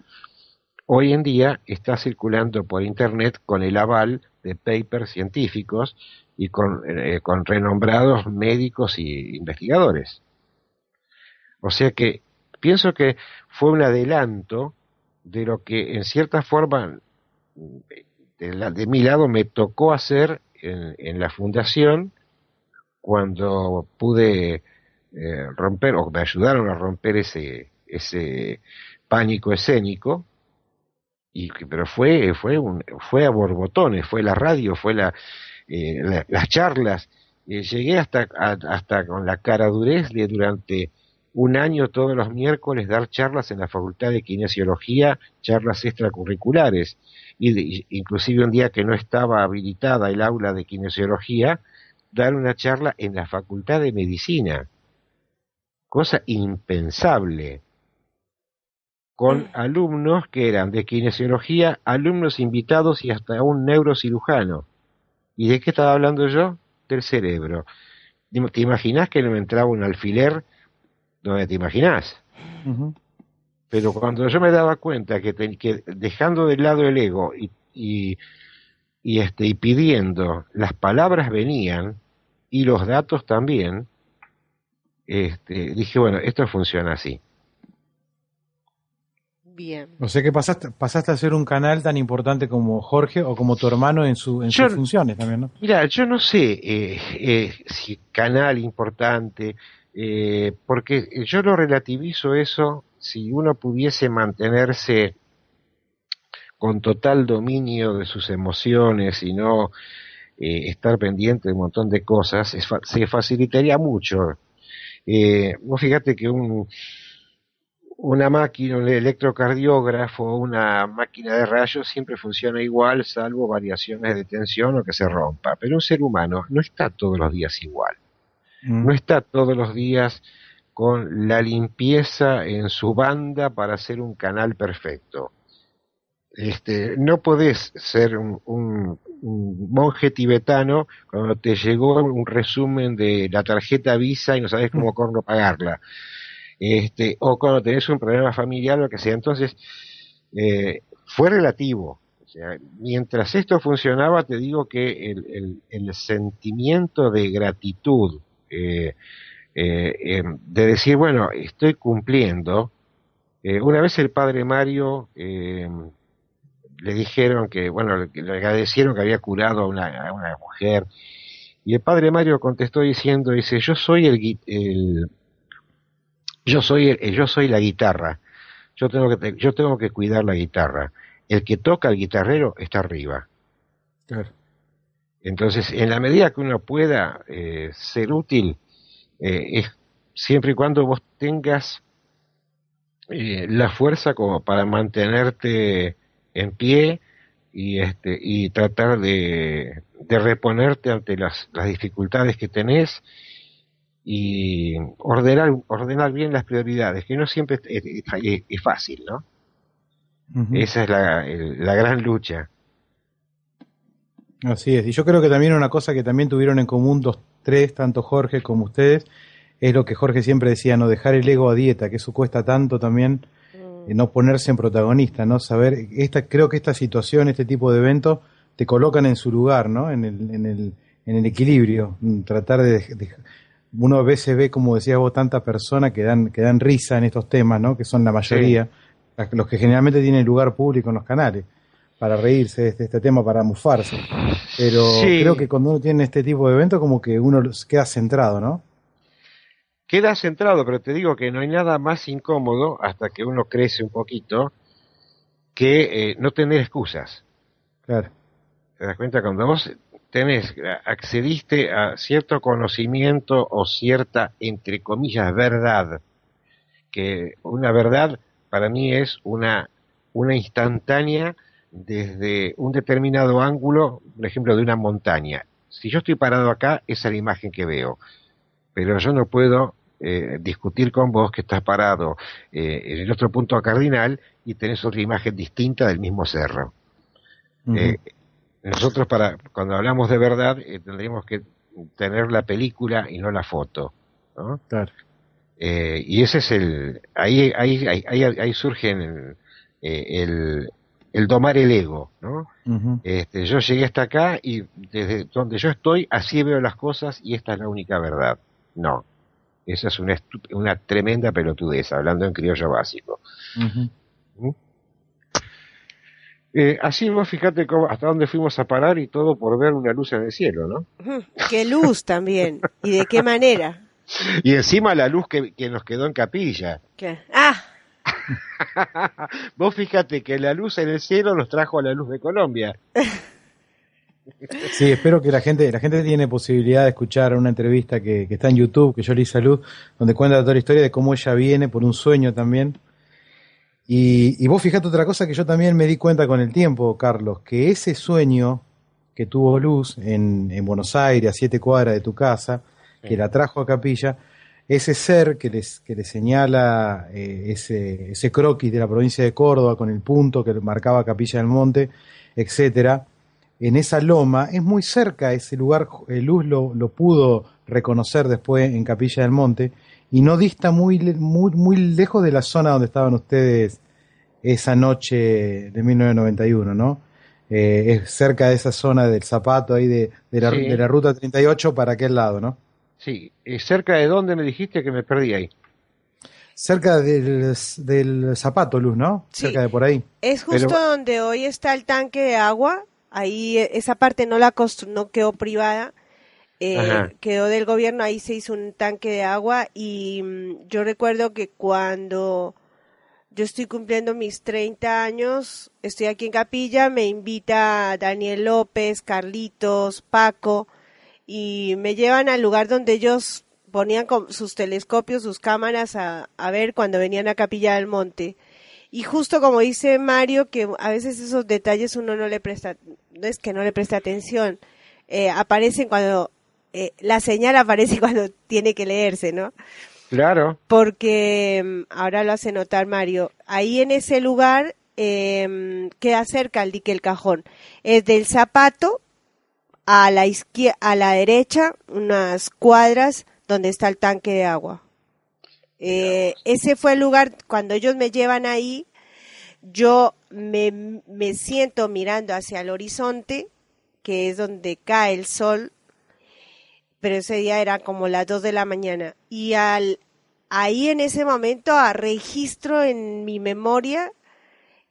hoy en día está circulando por Internet con el aval de papers científicos y con, eh, con renombrados médicos e investigadores. O sea que pienso que fue un adelanto de lo que en cierta forma de, mi lado me tocó hacer en, la fundación cuando pude eh, romper o me ayudaron a romper ese, ese pánico escénico pero fue fue un, fue a borbotones fue la radio fue la, eh, las charlas llegué hasta hasta con la cara durez de durante un año todos los miércoles dar charlas en la facultad de kinesiología charlas extracurriculares y inclusive un día que no estaba habilitada el aula de kinesiología dar una charla en la facultad de medicina cosa impensable con mm. alumnos que eran de kinesiología, alumnos invitados y hasta un neurocirujano. ¿Y de qué estaba hablando yo? Del cerebro. ¿Te imaginas que no me entraba un alfiler donde te imaginás? Pero cuando yo me daba cuenta que, que dejando de lado el ego y, y, este, y pidiendo, las palabras venían y los datos también, este, dije, bueno, esto funciona así. Bien. sé qué que pasaste, pasaste a ser un canal tan importante como Jorge o como tu hermano en, su, en sus funciones también, ¿no? Mira, yo no sé eh, eh, si canal importante, eh, porque yo lo relativizo eso, si uno pudiese mantenerse con total dominio de sus emociones y no eh, estar pendiente de un montón de cosas, se facilitaría mucho. vos fíjate que un una máquina, un electrocardiógrafo, una máquina de rayos siempre funciona igual, salvo variaciones de tensión o que se rompa. Pero un ser humano no está todos los días igual. Mm. No está todos los días con la limpieza en su banda para hacer un canal perfecto. Este, no podés ser un, monje tibetano cuando te llegó un resumen de la tarjeta Visa y no sabes cómo mm. corno pagarla este, o cuando tenés un problema familiar, lo que sea. Entonces, eh, fue relativo. O sea, mientras esto funcionaba, te digo que el, sentimiento de gratitud, eh, eh, em, de decir, bueno, estoy cumpliendo. una vez el padre Mario em, le dijeron que, bueno, le, agradecieron que había curado a una, mujer. Y el padre Mario contestó diciendo, dice, yo soy el, el, yo soy, eh, yo soy la guitarra. Yo tengo, que, yo tengo que cuidar la guitarra. El que toca el guitarrero está arriba. Entonces, en la medida que uno pueda eh, ser útil, eh, es siempre y cuando vos tengas la fuerza como para mantenerte en pie y, este, y tratar de, reponerte ante las, las dificultades que tenés y ordenar, ordenar bien las prioridades, que no siempre es, fácil, ¿no? Esa es la, gran lucha. Así es, y yo creo que también una cosa que también tuvieron en común dos tres, tanto Jorge como ustedes, es lo que Jorge siempre decía, no dejar el ego a dieta, que eso cuesta tanto también, eh, no ponerse en protagonista, no saber, esta, creo que esta situación, este tipo de eventos, te colocan en su lugar, ¿no? En el, en el, en el equilibrio, tratar de, uno a veces ve, como decías vos, tantas personas que dan, que dan risa en estos temas, ¿no? Que son la mayoría, los que generalmente tienen lugar público en los canales, para reírse de este, este tema, para mufarse. Pero creo que cuando uno tiene este tipo de eventos, como que uno queda centrado, ¿no? Queda centrado, pero te digo que no hay nada más incómodo hasta que uno crece un poquito que eh, no tener excusas. Claro. ¿Te das cuenta? Cuando vos tenés, accediste a cierto conocimiento o cierta, entre comillas, verdad, que una verdad para mí es una, una instantánea desde un determinado ángulo, por ejemplo, de una montaña. Si yo estoy parado acá, esa es la imagen que veo, pero yo no puedo eh, discutir con vos que estás parado eh, en el otro punto cardinal y tenés otra imagen distinta del mismo cerro nosotros para cuando hablamos de verdad eh, tendríamos que tener la película y no la foto eh, y ese es el ahí ahí ahí, surge el, eh, el, el, domar el ego no este, yo llegué hasta acá y desde donde yo estoy así veo las cosas y esta es la única verdad no esa es una, tremenda pelotudez hablando en criollo básico eh, así vos fíjate cómo, hasta dónde fuimos a parar y todo por ver una luz en el cielo, ¿no? Qué luz también. ¿Y de qué manera? <laughs> y encima la luz que, nos quedó en capilla. ¿Qué? Ah. <laughs> vos fíjate que la luz en el cielo nos trajo a la luz de Colombia. Sí, espero que la gente, la gente tiene posibilidad de escuchar una entrevista que, que está en YouTube, que yo le hice a donde cuenta toda la historia de cómo ella viene por un sueño también y, vos fijate otra cosa que yo también me di cuenta con el tiempo, Carlos, que ese sueño que tuvo Luz en, en Buenos Aires, a siete cuadras de tu casa, que la trajo a Capilla, ese ser que les, que le señala eh, ese, ese croquis de la provincia de Córdoba con el punto que marcaba Capilla del Monte, etcétera, en esa loma, es muy cerca ese lugar, eh, Luz lo, lo pudo reconocer después en Capilla del Monte, y no dista muy, muy, muy lejos de la zona donde estaban ustedes esa noche de 1991, ¿no? Eh, es cerca de esa zona del zapato ahí de, la, ruta 38 para aquel lado, ¿no? Sí, eh, cerca de dónde me dijiste que me perdí ahí. Cerca del, del zapato, Luz, ¿no? Cerca de por ahí. Es justo donde hoy está el tanque de agua. Ahí eh, esa parte no la no quedó privada eh, quedó del gobierno, ahí se hizo un tanque de agua y mm, yo recuerdo que cuando yo estoy cumpliendo mis 30 años, estoy aquí en Capilla, me invita Daniel López, Carlitos, Paco y me llevan al lugar donde ellos ponían sus telescopios, sus cámaras a, a ver cuando venían a Capilla del Monte. Y justo como dice Mario, que a veces esos detalles uno no le presta, no es que no le preste atención, eh, aparecen cuando eh, la señal aparece <laughs> cuando tiene que leerse, ¿no? Claro. Porque mm, ahora lo hace notar Mario. Ahí en ese lugar eh, queda cerca el dique el cajón. Es del zapato a la izquierda, a la derecha, unas cuadras donde está el tanque de agua. Eh, ese fue el lugar cuando ellos me llevan ahí. Yo me, me siento mirando hacia el horizonte, que es donde cae el sol pero ese día era como las 2 de la mañana. Y al, ahí en ese momento a registro en mi memoria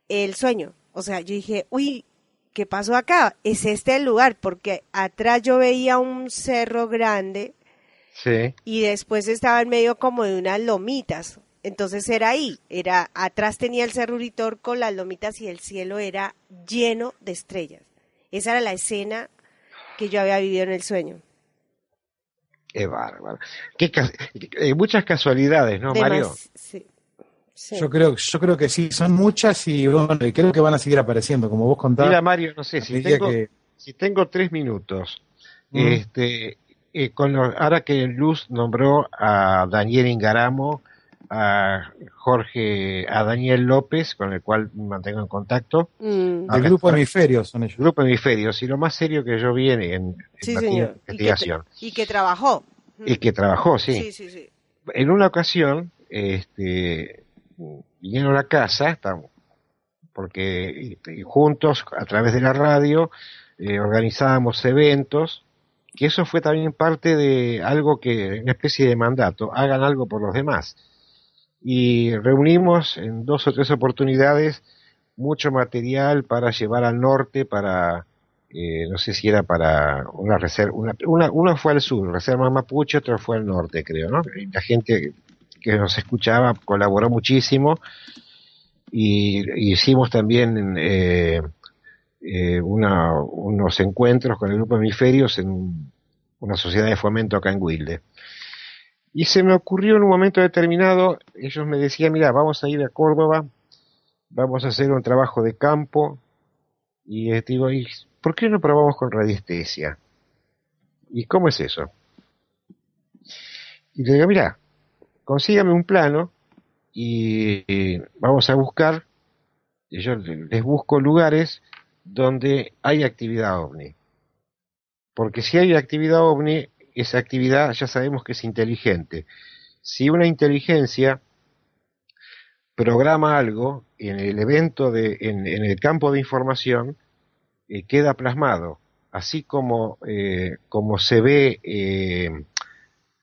el sueño. O sea, yo dije, uy, ¿qué pasó acá? Es este el lugar, porque atrás yo veía un cerro grande y después estaba en medio como de unas lomitas. Entonces era ahí, era atrás tenía el cerro Uritor con las lomitas y el cielo era lleno de estrellas. Esa era la escena que yo había vivido en el sueño es bárbaro. Eh, muchas casualidades, ¿no, Mario? Yo creo, yo creo que sí, son muchas y bueno, creo que van a seguir apareciendo, como vos contabas. Mira, Mario, no sé, si tengo, si tengo tres minutos, mm. este, eh, con ahora que Luz nombró a Daniel Ingaramo, a Jorge, a Daniel López, con el cual mantengo en contacto. Mm. grupo Hemisferios son Grupo Hemisferios, y lo más serio que yo vi en, investigación. Y que, trabajó. Y que trabajó, sí. en una ocasión, este, vinieron a casa, estamos, porque este, juntos, a través de la radio, eh, organizábamos eventos, que eso fue también parte de algo que, una especie de mandato, hagan algo por los demás y reunimos en dos o tres oportunidades mucho material para llevar al norte, para, eh, no sé si era para una reserva, una, una, fue al sur, reserva mapuche, otra fue al norte, creo, ¿no? la gente que nos escuchaba colaboró muchísimo y, hicimos también eh, eh, unos encuentros con el grupo Hemisferios en una sociedad de fomento acá en Wilde. Y se me ocurrió en un momento determinado, ellos me decían, mira, vamos a ir a Córdoba, vamos a hacer un trabajo de campo, y les eh, digo, ¿por qué no probamos con radiestesia? ¿Y cómo es eso? Y le digo, mira, consígame un plano y eh, vamos a buscar, y yo les busco lugares donde hay actividad ovni. Porque si hay actividad ovni, esa actividad ya sabemos que es inteligente. Si una inteligencia programa algo en el evento de, en, el campo de información, eh, queda plasmado. Así como, eh, como se ve eh,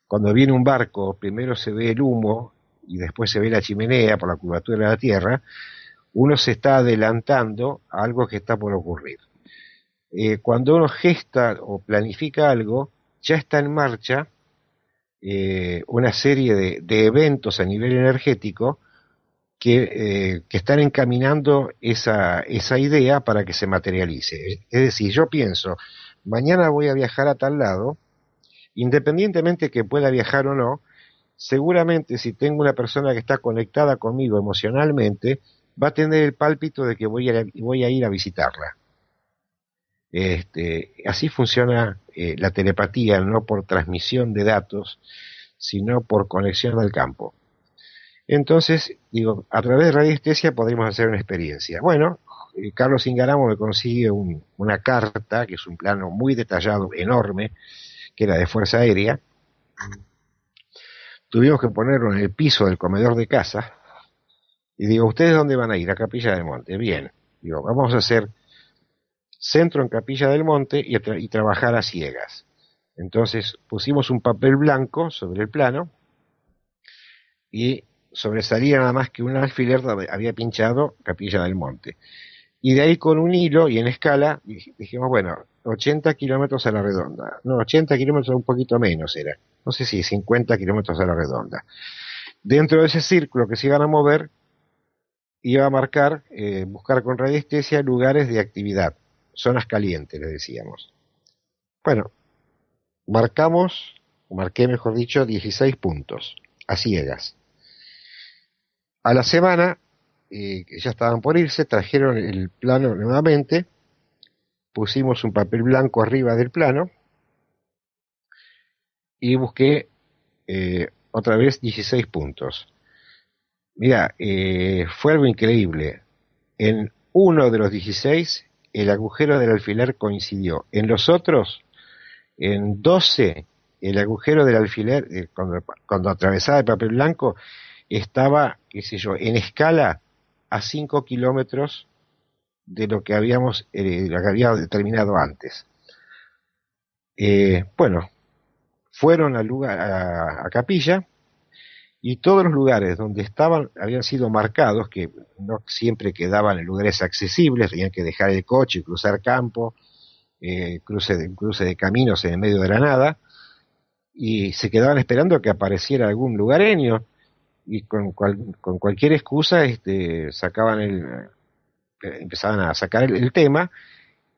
cuando viene un barco, primero se ve el humo y después se ve la chimenea por la curvatura de la Tierra, uno se está adelantando a algo que está por ocurrir. cuando uno gesta o planifica algo, ya está en marcha eh, una serie de, eventos a nivel energético que, eh, están encaminando esa, idea para que se materialice. Es decir, yo pienso, mañana voy a viajar a tal lado, independientemente que pueda viajar o no, seguramente si tengo una persona que está conectada conmigo emocionalmente, va a tener el pálpito de que voy voy a ir a visitarla. Este, así funciona eh, la telepatía, no por transmisión de datos, sino por conexión al campo. Entonces, digo, a través de radiestesia podemos hacer una experiencia. Bueno, eh, Carlos Ingaramo me consigue una carta, que es un plano muy detallado, enorme, que era de Fuerza Aérea. Tuvimos que ponerlo en el piso del comedor de casa. Y digo, ¿ustedes dónde van a ir? A Capilla del Monte. Bien. Digo, vamos a hacer centro en Capilla del Monte y, trabajar a ciegas. Entonces pusimos un papel blanco sobre el plano y sobresalía nada más que un alfiler había pinchado Capilla del Monte. Y de ahí con un hilo y en escala dijimos, bueno, 80 kilómetros a la redonda. No, 80 kilómetros un poquito menos era. No sé si 50 kilómetros a la redonda. Dentro de ese círculo que se iban a mover, iba a marcar, eh, buscar con radiestesia lugares de actividad zonas calientes, le decíamos. Bueno, marcamos, marqué mejor dicho, 16 puntos, a ciegas. A la semana, eh, que ya estaban por irse, trajeron el plano nuevamente, pusimos un papel blanco arriba del plano y busqué eh, otra vez 16 puntos. Mira, eh, fue algo increíble. En uno de los 16 el agujero del alfiler coincidió. En los otros, en 12, el agujero del alfiler, eh, cuando, atravesaba el papel blanco, estaba, qué sé yo, en escala a 5 kilómetros de lo que habíamos eh, determinado antes. Eh, bueno, fueron a, lugar, a Capilla, y todos los lugares donde estaban habían sido marcados, que no siempre quedaban en lugares accesibles, tenían que dejar el coche, y cruzar campo, eh, cruce, de, cruce de caminos en el medio de la nada, y se quedaban esperando que apareciera algún lugareño, y con, con cualquier excusa este, sacaban el, eh, empezaban a sacar el, tema,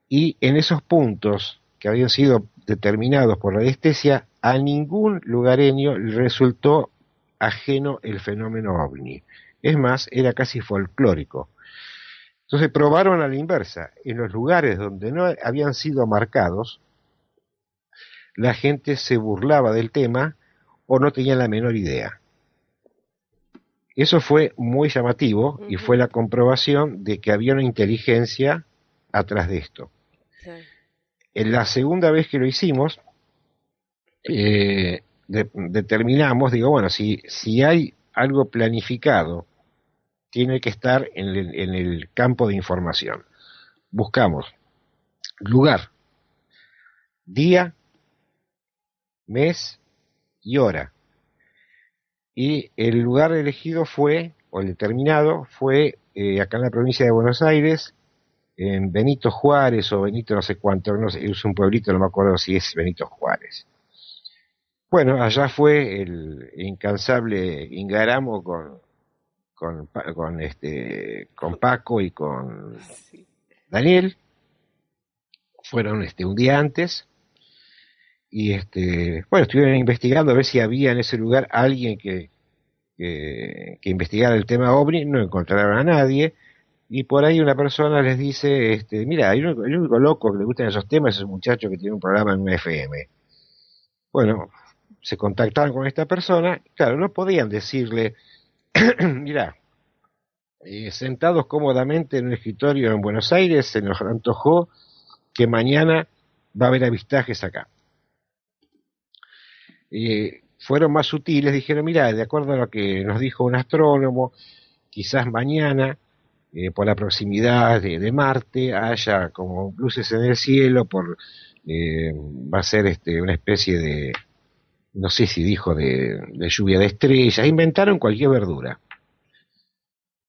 y en esos puntos que habían sido determinados por la anestesia, a ningún lugareño resultó ajeno el fenómeno ovni. Es más, era casi folclórico. Entonces probaron a la inversa. En los lugares donde no habían sido marcados, la gente se burlaba del tema o no tenía la menor idea. Eso fue muy llamativo y fue la comprobación de que había una inteligencia atrás de esto. En la segunda vez que lo hicimos, eh, determinamos, digo, bueno, si, si hay algo planificado, tiene que estar en el, en el campo de información. Buscamos lugar, día, mes y hora. Y el lugar elegido fue, o el determinado, fue eh, acá en la provincia de Buenos Aires, en Benito Juárez o Benito no sé cuánto, no sé, es un pueblito, no me acuerdo si es Benito Juárez. Bueno, allá fue el incansable Ingaramo con, con, este, con Paco y con Daniel. Fueron este, un día antes y este, bueno, estuvieron investigando a ver si había en ese lugar alguien que, que, investigara el tema OVNI, no encontraron a nadie, y por ahí una persona les dice, este, mira, el único, loco que le gustan esos temas es un muchacho que tiene un programa en un FM. Bueno, se contactaban con esta persona, claro, no podían decirle, <clears throat> mira, eh, sentados cómodamente en un escritorio en Buenos Aires, se nos antojó que mañana va a haber avistajes acá. Eh, fueron más sutiles, dijeron, mira, de acuerdo a lo que nos dijo un astrónomo, quizás mañana, eh, por la proximidad de, de, Marte, haya como luces en el cielo, por va a ser este, una especie de no sé si dijo de, lluvia de estrellas, inventaron cualquier verdura.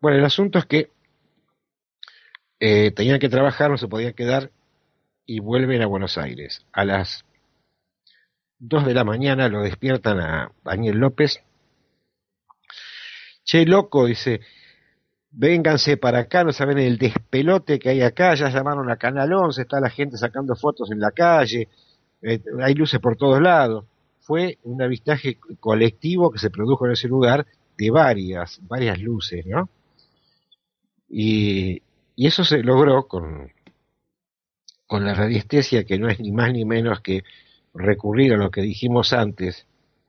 Bueno, el asunto es que eh, tenían que trabajar, no se podían quedar y vuelven a Buenos Aires. A las 2 de la mañana lo despiertan a Daniel López. Che, loco, dice, vénganse para acá, no saben el despelote que hay acá, ya llamaron a Canal 11, está la gente sacando fotos en la calle, eh, hay luces por todos lados fue un avistaje colectivo que se produjo en ese lugar de varias, varias luces, ¿no? Y, y eso se logró con, con la radiestesia, que no es ni más ni menos que recurrir a lo que dijimos antes,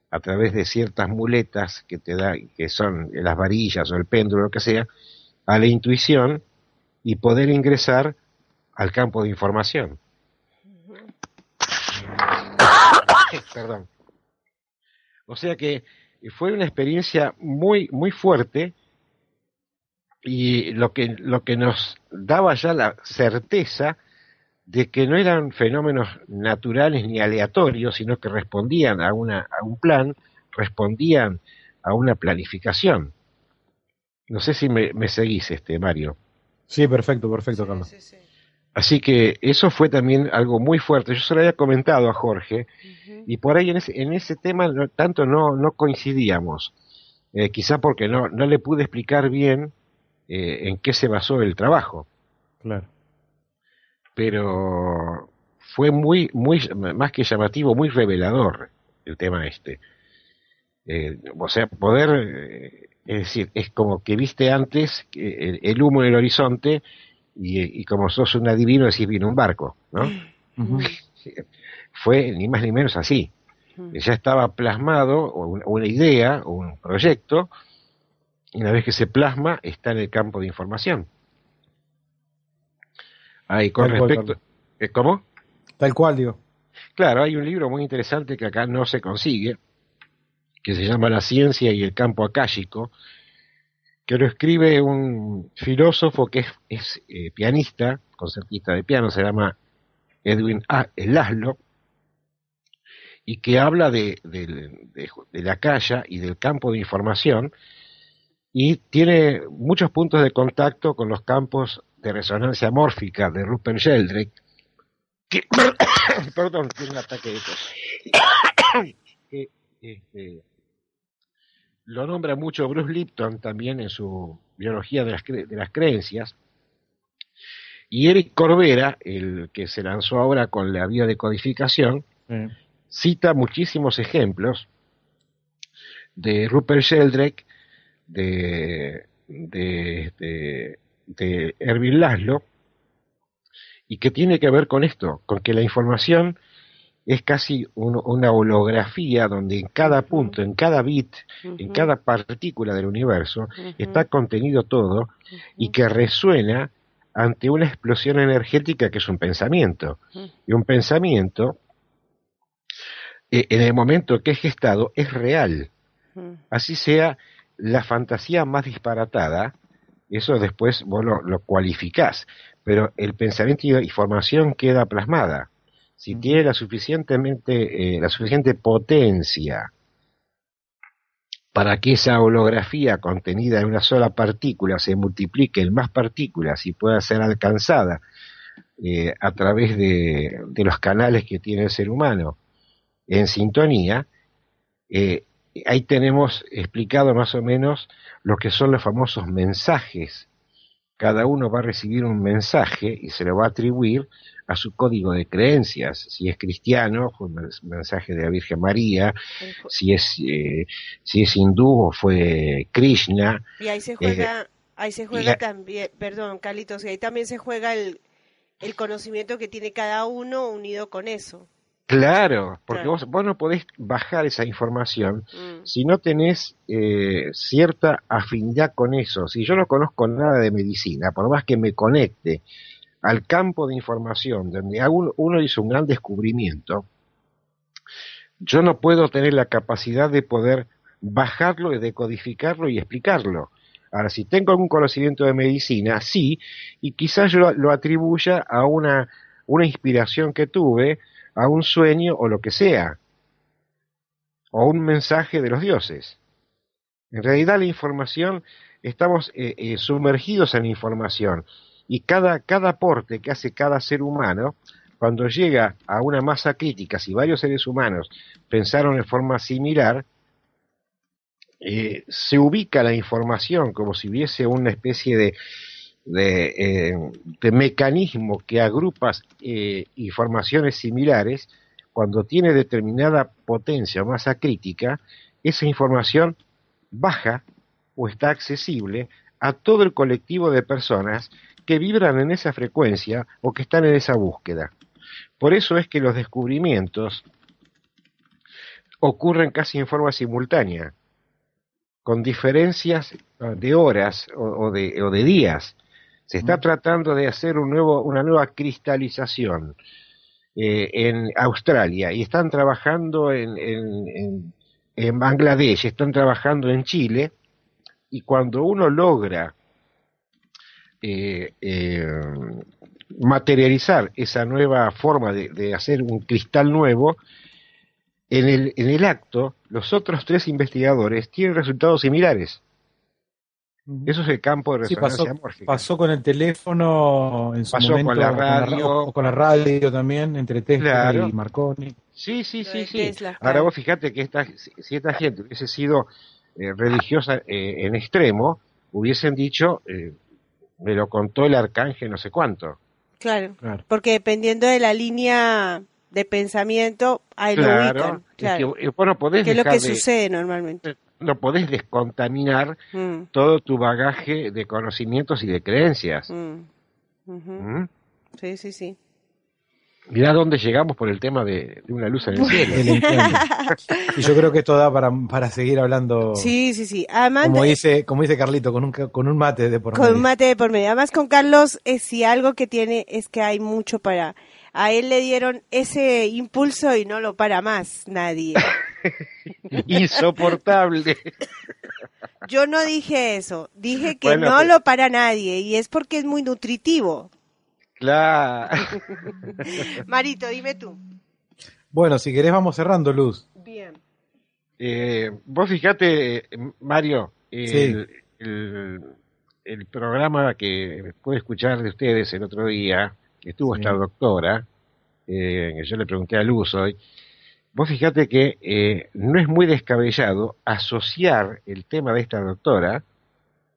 a través de ciertas muletas que te da, que son las varillas o el péndulo, lo que sea, a la intuición y poder ingresar al campo de información. <coughs> Perdón. O sea que eh, fue una experiencia muy, muy fuerte y lo que, lo que nos daba ya la certeza de que no eran fenómenos naturales ni aleatorios, sino que respondían a, una, a un plan, respondían a una planificación. No sé si me, seguís, este Mario. Sí, perfecto, perfecto, Carlos. sí, sí. Así que eso fue también algo muy fuerte. Yo se lo había comentado a Jorge y por ahí en ese, en ese tema tanto no, no coincidíamos. Eh, quizá porque no, no le pude explicar bien eh, en qué se basó el trabajo. Claro. Pero fue muy, muy, más que llamativo, muy revelador el tema este. Eh, o sea, poder, eh, es decir, es como que viste antes el humo en el horizonte y, y, como sos un adivino decís vino un barco, ¿no? Fue ni más ni menos así. Ya estaba plasmado una idea o un proyecto, y una vez que se plasma está en el campo de información. Ahí, con respecto... ¿eh, ¿Cómo? Tal cual, digo. Claro, hay un libro muy interesante que acá no se consigue, que se llama La ciencia y el campo akáshico que lo escribe un filósofo que es, eh, pianista, concertista de piano, se llama Edwin A. Laszlo, y que habla de, la calle y del campo de información, y tiene muchos puntos de contacto con los campos de resonancia mórfica de Rupert Sheldrake, que, <coughs> perdón, tiene un ataque de <coughs> este, lo nombra mucho Bruce Lipton también en su biología de las, de las creencias. Y Eric Corvera, el que se lanzó ahora con la vía de codificación, cita muchísimos ejemplos de Rupert Sheldrake, de, de, de, de Laszlo, y que tiene que ver con esto, con que la información es casi una holografía donde en cada punto, en cada bit, en cada partícula del universo está contenido todo y que resuena ante una explosión energética que es un pensamiento. Y un pensamiento, eh, en el momento que es gestado, es real. Así sea la fantasía más disparatada, eso después vos lo, lo cualificás, pero el pensamiento y la información queda plasmada si tiene la suficientemente eh, la suficiente potencia para que esa holografía contenida en una sola partícula se multiplique en más partículas y pueda ser alcanzada eh, a través de, de, los canales que tiene el ser humano en sintonía, eh, ahí tenemos explicado más o menos lo que son los famosos mensajes. Cada uno va a recibir un mensaje y se lo va a atribuir a su código de creencias. Si es cristiano, fue un mensaje de la Virgen María. Si es, eh, si es hindú, fue Krishna. Y ahí se juega, eh, ahí se juega también, perdón, Carlitos, y ahí también se juega el, el conocimiento que tiene cada uno unido con eso. Claro, porque Vos, vos, no podés bajar esa información mm. si no tenés eh, cierta afinidad con eso. Si yo no conozco nada de medicina, por más que me conecte al campo de información donde uno hizo un gran descubrimiento, yo no puedo tener la capacidad de poder bajarlo y decodificarlo y explicarlo. Ahora, si tengo algún conocimiento de medicina, sí, y quizás yo lo atribuya a una, una inspiración que tuve, a un sueño o lo que sea, o un mensaje de los dioses. En realidad la información, estamos eh, eh, sumergidos en información y cada, cada aporte que hace cada ser humano, cuando llega a una masa crítica, si varios seres humanos pensaron de forma similar, eh, se ubica la información como si hubiese una especie de, de, eh, mecanismo que agrupa eh, informaciones similares, cuando tiene determinada potencia o masa crítica, esa información baja o está accesible a todo el colectivo de personas que vibran en esa frecuencia o que están en esa búsqueda. Por eso es que los descubrimientos ocurren casi en forma simultánea, con diferencias ah, de horas o, de, días. Se está tratando de hacer una nueva cristalización eh, en Australia y están trabajando en Bangladesh, están trabajando en Chile y cuando uno logra eh, eh, materializar esa nueva forma de, hacer un cristal nuevo, en el, en el acto los otros tres investigadores tienen resultados similares. Eso es el campo de resonancia pasó, con el teléfono en su pasó con la radio. radio también, entre Tesla y Marconi. Sí, sí, sí, sí. Ahora vos fíjate que esta, si esta gente hubiese sido eh, religiosa en extremo, hubiesen dicho, eh, me lo contó el arcángel no sé cuánto. Claro, porque dependiendo de la línea de pensamiento, hay claro, lo que, es lo que sucede normalmente? Eh, no podés descontaminar mm. todo tu bagaje de conocimientos y de creencias. Mm. ¿Mm? Sí, sí, sí. Mira dónde llegamos por el tema de, una luz <laughs> en el cielo. y yo creo que esto da para, para seguir hablando. Sí, sí, sí. como, eh, dice, como dice Carlito, con un, con un mate de por medio. Con un mate de por medio. Además, con Carlos, es eh, si algo que tiene es que hay mucho para. A él le dieron ese impulso y no lo para más nadie. <laughs> Insoportable. Yo no dije eso. Dije que no pues. lo para nadie y es porque es muy nutritivo. Claro. <laughs> Marito, dime tú. Bueno, si querés vamos cerrando, Luz. Bien. Eh, vos fijate, Mario, el, programa que pude escuchar de ustedes el otro día, que estuvo esta doctora, eh, que yo le pregunté a Luz hoy, vos fijate que eh, no es muy descabellado asociar el tema de esta doctora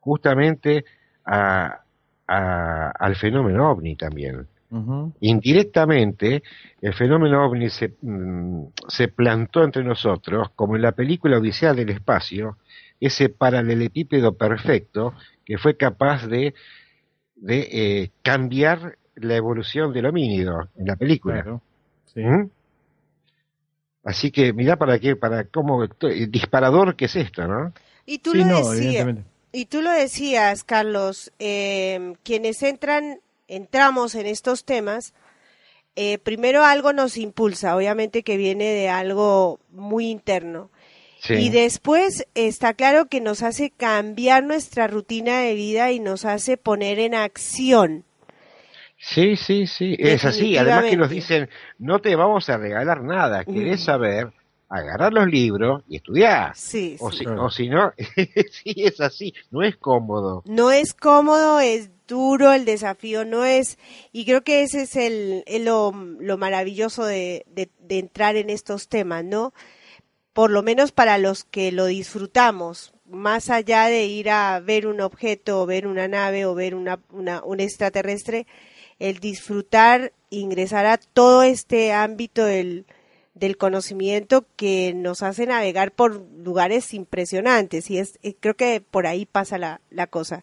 justamente a, al fenómeno ovni también. Indirectamente, el fenómeno ovni se, mm, se, plantó entre nosotros, como en la película Odisea del Espacio, ese paralelepípedo perfecto que fue capaz de, de eh, cambiar la evolución del homínido en la película. ¿Mm? Así que mirá para qué, para cómo, eh, disparador que es esto, ¿no? Y tú lo no, decías, y tú lo decías, Carlos, em, quienes entran, entramos en estos temas, eh, primero algo nos impulsa, obviamente que viene de algo muy interno. Y después está claro que nos hace cambiar nuestra rutina de vida y nos hace poner en acción. Sí, sí, sí, es así. Además que nos dicen, no te vamos a regalar nada, querés saber agarrar los libros y estudiar. Sí, o, sí. Si, o si no, <laughs> sí es así, no es cómodo. No es cómodo, es duro, el desafío no es, y creo que ese es el, lo, maravilloso de, entrar en estos temas, ¿no? Por lo menos para los que lo disfrutamos, más allá de ir a ver un objeto o ver una nave o ver una, una, un extraterrestre, el disfrutar, ingresar a todo este ámbito del, del conocimiento que nos hace navegar por lugares impresionantes y es eh, creo que por ahí pasa la, cosa.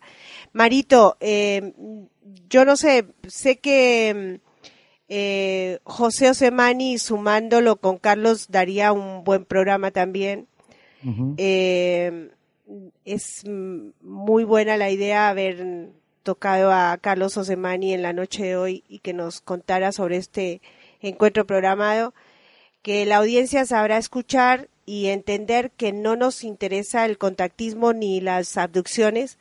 Marito, eh, yo no sé, sé que eh, José Osemani sumándolo con Carlos daría un buen programa también. es muy buena la idea haber tocado a Carlos Osemani en la noche de hoy y que nos contara sobre este encuentro programado que la audiencia sabrá escuchar y entender que no nos interesa el contactismo ni las abducciones,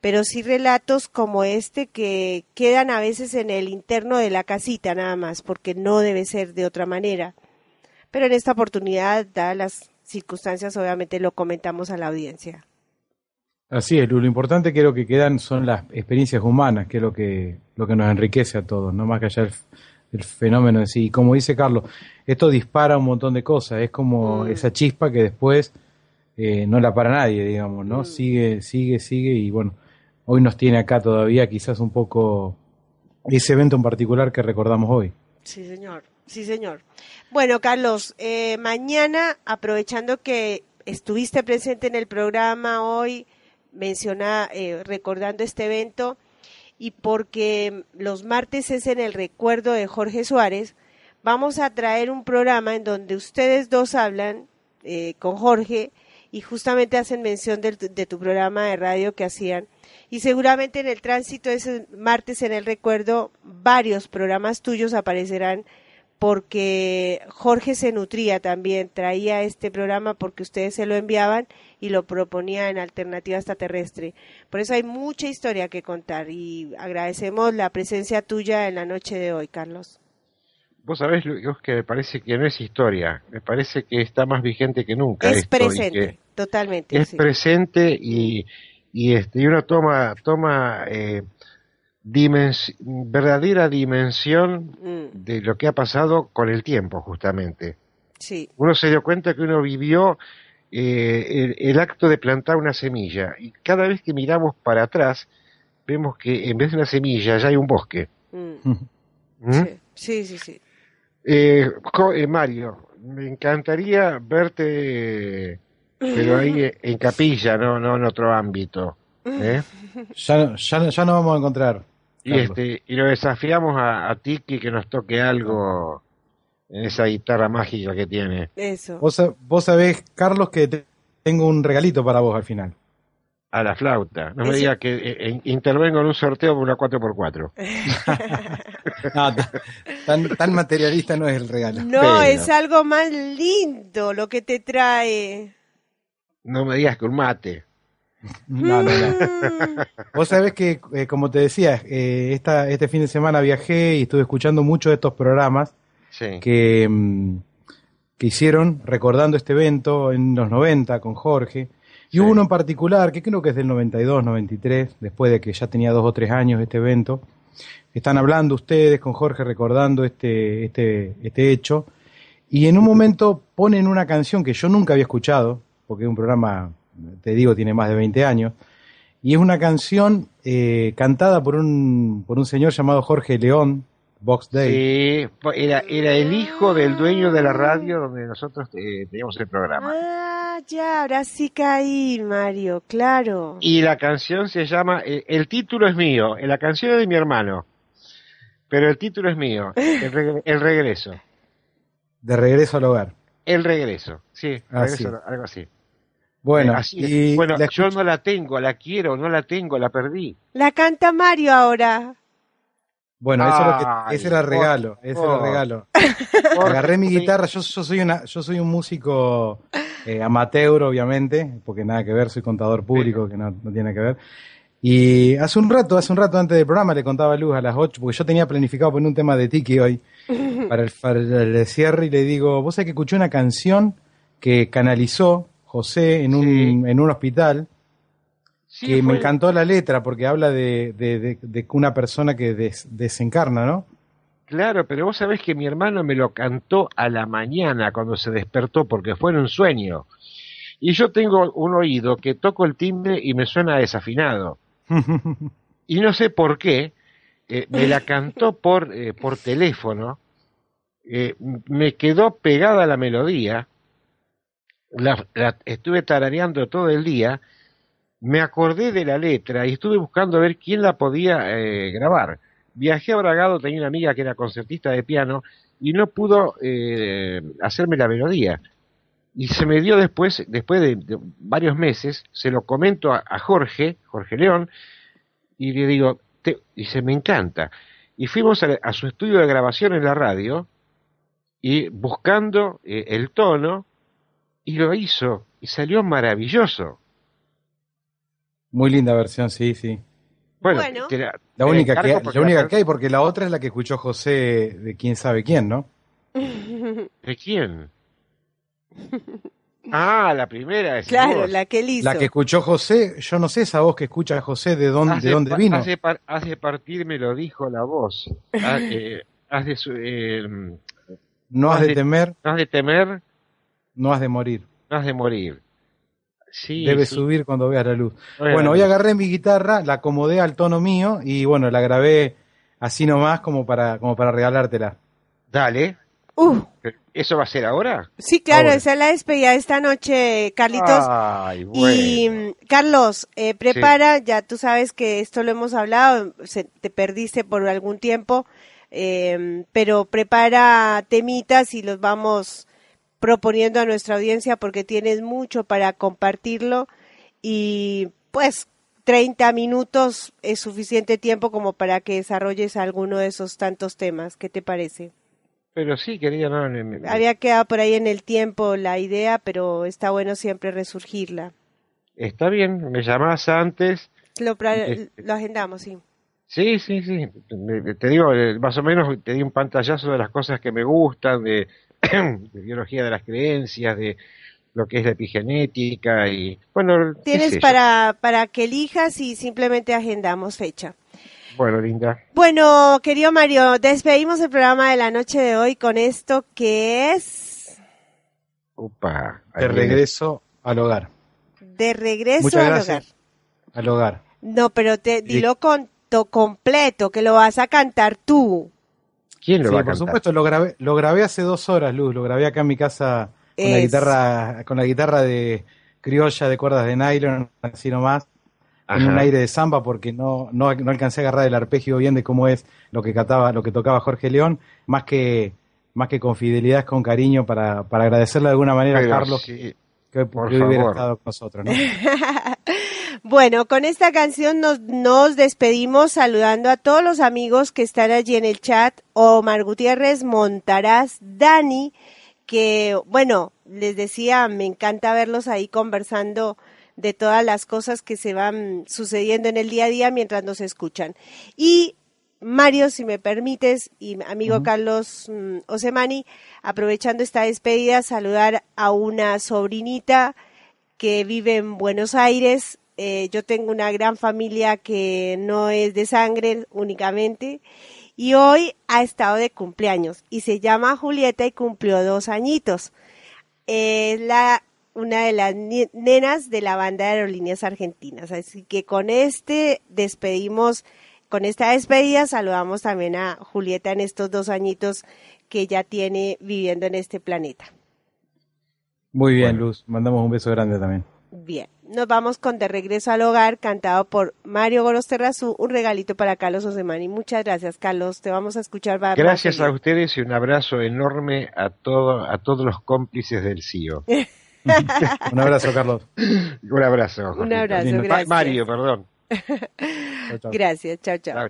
pero sí relatos como este que quedan a veces en el interno de la casita nada más, porque no debe ser de otra manera. Pero en esta oportunidad, dadas las circunstancias, obviamente lo comentamos a la audiencia. Así es, lo importante creo que quedan son las experiencias humanas, que es lo que, lo que nos enriquece a todos, no más que allá el fenómeno sí. Y como dice Carlos, esto dispara un montón de cosas, es como mm. esa chispa que después eh, no la para nadie, digamos, ¿no? Mm. Sigue, sigue, sigue y bueno, hoy nos tiene acá todavía quizás un poco ese evento en particular que recordamos hoy. Sí, señor, sí, señor. Bueno, Carlos, eh, mañana, aprovechando que estuviste presente en el programa hoy, menciona, eh, recordando este evento, y porque los martes es en el recuerdo de Jorge Suárez, vamos a traer un programa en donde ustedes dos hablan eh, con Jorge y justamente hacen mención de, de tu programa de radio que hacían. Y seguramente en el tránsito ese martes en el recuerdo varios programas tuyos aparecerán porque Jorge se nutría también, traía este programa porque ustedes se lo enviaban y lo proponía en Alternativa Extraterrestre. Por eso hay mucha historia que contar y agradecemos la presencia tuya en la noche de hoy, Carlos. Vos sabés, Luis, que me parece que no es historia, me parece que está más vigente que nunca. Es presente, totalmente. Es presente y, y, este, uno toma, toma eh, verdadera dimensión mm. de lo que ha pasado con el tiempo, justamente. Uno se dio cuenta que uno vivió eh, el, acto de plantar una semilla y cada vez que miramos para atrás vemos que en vez de una semilla ya hay un bosque. Mm. ¿Mm? Sí, sí, sí. Eh, eh, Mario, me encantaría verte, pero ahí <laughs> en capilla, no, no en otro ámbito. Ya, ya, ya nos vamos a encontrar. Este, y, lo desafiamos a, Tiki que nos toque algo en esa guitarra mágica que tiene. Eso. Vos, sabés, Carlos, que tengo un regalito para vos al final. A la flauta. No me digas que eh, eh, intervengo en un sorteo por una 4x4. <laughs> tan, materialista no es el regalo. No, es algo más lindo lo que te trae. No me digas que un mate. No, no, no. Mm. Vos sabés que, eh, como te decía, eh, este fin de semana viajé y estuve escuchando muchos de estos programas que, mm, que, hicieron recordando este evento en los 90 con Jorge. Y hubo uno en particular que creo que es del 92, 93, después de que ya tenía dos o tres años este evento. Están hablando ustedes con Jorge recordando este, este, este hecho. Y en un momento ponen una canción que yo nunca había escuchado, porque es un programa te digo, tiene más de 20 años. Y es una canción eh, cantada por un, por un señor llamado Jorge León, Box Day. Sí, era, era el hijo del dueño de la radio donde nosotros eh, teníamos el programa. Ah, ya, ahora sí caí, Mario, claro. Y la canción se llama, eh, el título es mío, la canción es de mi hermano, pero el título es mío, el, <laughs> regreso. De regreso al hogar. El regreso, sí. Ah, algo así. Bueno, yo no la tengo, la quiero, no la tengo, la perdí. La canta Mario ahora. Bueno, eso es lo que, ese era el regalo, ese era regalo. <laughs> Agarré mi guitarra, yo, soy una, yo soy un músico eh, amateur, obviamente, porque nada que ver, soy contador público, que no, tiene que ver. Y hace un rato, hace un rato antes del programa le contaba a Luz a las 8, porque yo tenía planificado poner un tema de Tiki hoy <laughs> para el cierre y le digo, vos sabés que escuché una canción que canalizó José en un, en un hospital. que me encantó la letra porque habla de, una persona que desencarna, ¿no? Claro, pero vos sabés que mi hermano me lo cantó a la mañana cuando se despertó porque fue en un sueño. Y yo tengo un oído que toco el timbre y me suena desafinado. <laughs> y no sé por qué, eh, me la cantó por, eh, por teléfono, eh, me quedó pegada la melodía la, estuve tarareando todo el día, me acordé de la letra y estuve buscando a ver quién la podía eh, grabar. Viajé a Bragado, tenía una amiga que era concertista de piano y no pudo eh, hacerme la melodía. Y se me dio después, después de, varios meses, se lo comento a, Jorge, Jorge León, y le digo, te, se me encanta. Y fuimos a, su estudio de grabación en la radio y buscando eh, el tono, y lo hizo y salió maravilloso. Muy linda versión, sí, sí. Bueno, la, única, que, única que hay, porque la otra es la que escuchó José de quién sabe quién, ¿no? <laughs> ¿De quién? Ah, la primera. Es claro, la que La que escuchó José, yo no sé esa voz que escucha José de dónde, de dónde vino. Hace, partir me lo dijo la voz. Ah, eh, eh, no has, de, temer. No has de temer no has de morir. No has de morir. Sí, Debes subir cuando veas la luz. bueno, hoy agarré mi guitarra, la acomodé al tono mío y bueno, la grabé así nomás como para, como para regalártela. Dale. Uh. ¿Eso va a ser ahora? Sí, claro, esa es la despedida esta noche, Carlitos. Ay, Y Carlos, eh, prepara, ya tú sabes que esto lo hemos hablado, te perdiste por algún tiempo, eh, pero prepara temitas y los vamos proponiendo a nuestra audiencia porque tienes mucho para compartirlo y pues 30 minutos es suficiente tiempo como para que desarrolles alguno de esos tantos temas. ¿Qué te parece? Pero sí, quería... No, Había quedado por ahí en el tiempo la idea, pero está bueno siempre resurgirla. Está bien, me llamas antes. Lo, eh, eh. lo agendamos, sí. Sí, sí, sí. Te digo, eh, más o menos te di un pantallazo de las cosas que me gustan, de, <coughs> de biología de las creencias, de lo que es la epigenética y bueno. Tienes para, para que elijas y simplemente agendamos fecha. Bueno, linda. Bueno, querido Mario, despedimos el programa de la noche de hoy con esto que es... De regreso al hogar. De regreso Muchas al hogar. Al hogar. No, pero te, dilo con to completo, que lo vas a cantar tú. ¿Quién lo sí, por supuesto, lo grabé, lo grabé hace dos horas, Luz, lo grabé acá en mi casa con la guitarra, con la guitarra de criolla de cuerdas de nylon, así nomás, en un aire de samba, porque no, no, no, alcancé a agarrar el arpegio bien de cómo es lo que cantaba, lo que tocaba Jorge León, más que más que con fidelidad, con cariño para, para agradecerle de alguna manera a Carlos que que, Por con ¿no? <laughs> bueno, con esta canción nos, nos despedimos saludando a todos los amigos que están allí en el chat. Omar Gutiérrez, Montaraz, Dani, que, bueno, les decía, me encanta verlos ahí conversando de todas las cosas que se van sucediendo en el día a día mientras nos escuchan. Y Mario, si me permites, y amigo Carlos mm, Osemani, aprovechando esta despedida, saludar a una sobrinita que vive en Buenos Aires. Eh, yo tengo una gran familia que no es de sangre únicamente. Y hoy ha estado de cumpleaños y se llama Julieta y cumplió dos añitos. Es una de las nenas de la banda de aerolíneas argentinas. Así que con este despedimos con esta despedida saludamos también a Julieta en estos dos añitos que ya tiene viviendo en este planeta. Muy bien, Luz. Mandamos un beso grande también. Bien, nos vamos con De Regreso al Hogar, cantado por Mario Goros Terrazú, un regalito para Carlos Osemani. Muchas gracias, Carlos. Te vamos a escuchar. Va, gracias a ustedes y un abrazo enorme a, todo, a todos los cómplices del CIO. E <laughs> <laughs> un abrazo, Carlos. un abrazo. Un abrazo, Mario, perdón. Gracias, chao, chao.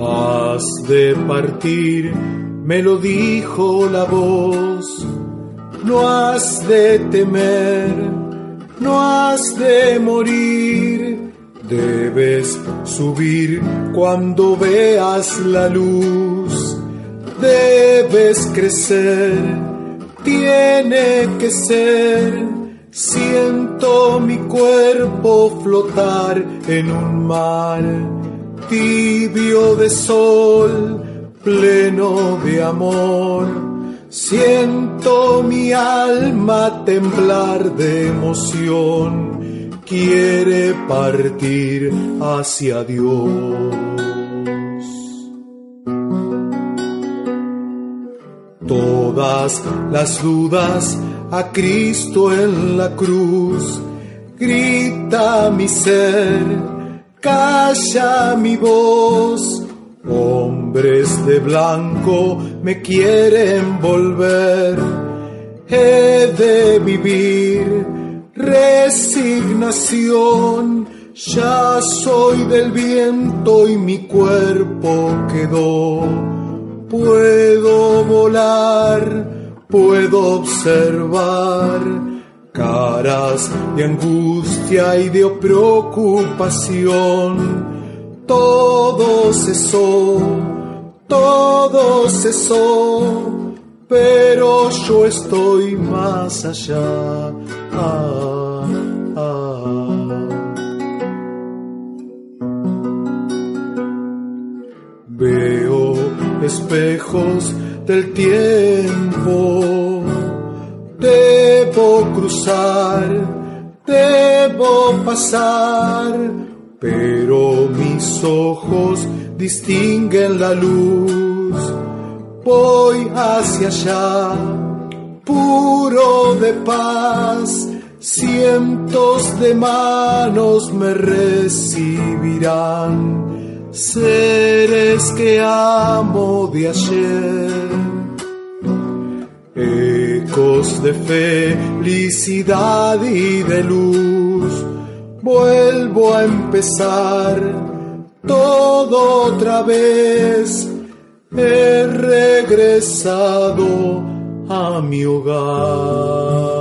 Has de partir, me lo dijo la voz, no has de temer, no has de morir, debes subir cuando veas la luz, debes crecer tiene que ser. Siento mi cuerpo flotar en un mar tibio de sol, pleno de amor. Siento mi alma temblar de emoción, quiere partir hacia Dios. las dudas a Cristo en la cruz. Grita mi ser, calla mi voz. Hombres de blanco me quieren volver. He de vivir resignación. Ya soy del viento y mi cuerpo quedó Puedo volar, puedo observar caras de angustia y de preocupación. Todo cesó, todo cesó, pero yo estoy más allá. Ah, ah espejos del tiempo. Debo cruzar, debo pasar, pero mis ojos distinguen la luz. Voy hacia allá, puro de paz, cientos de manos me recibirán seres que amo de ayer. Ecos de felicidad y de luz, vuelvo a empezar todo otra vez. He regresado a mi hogar.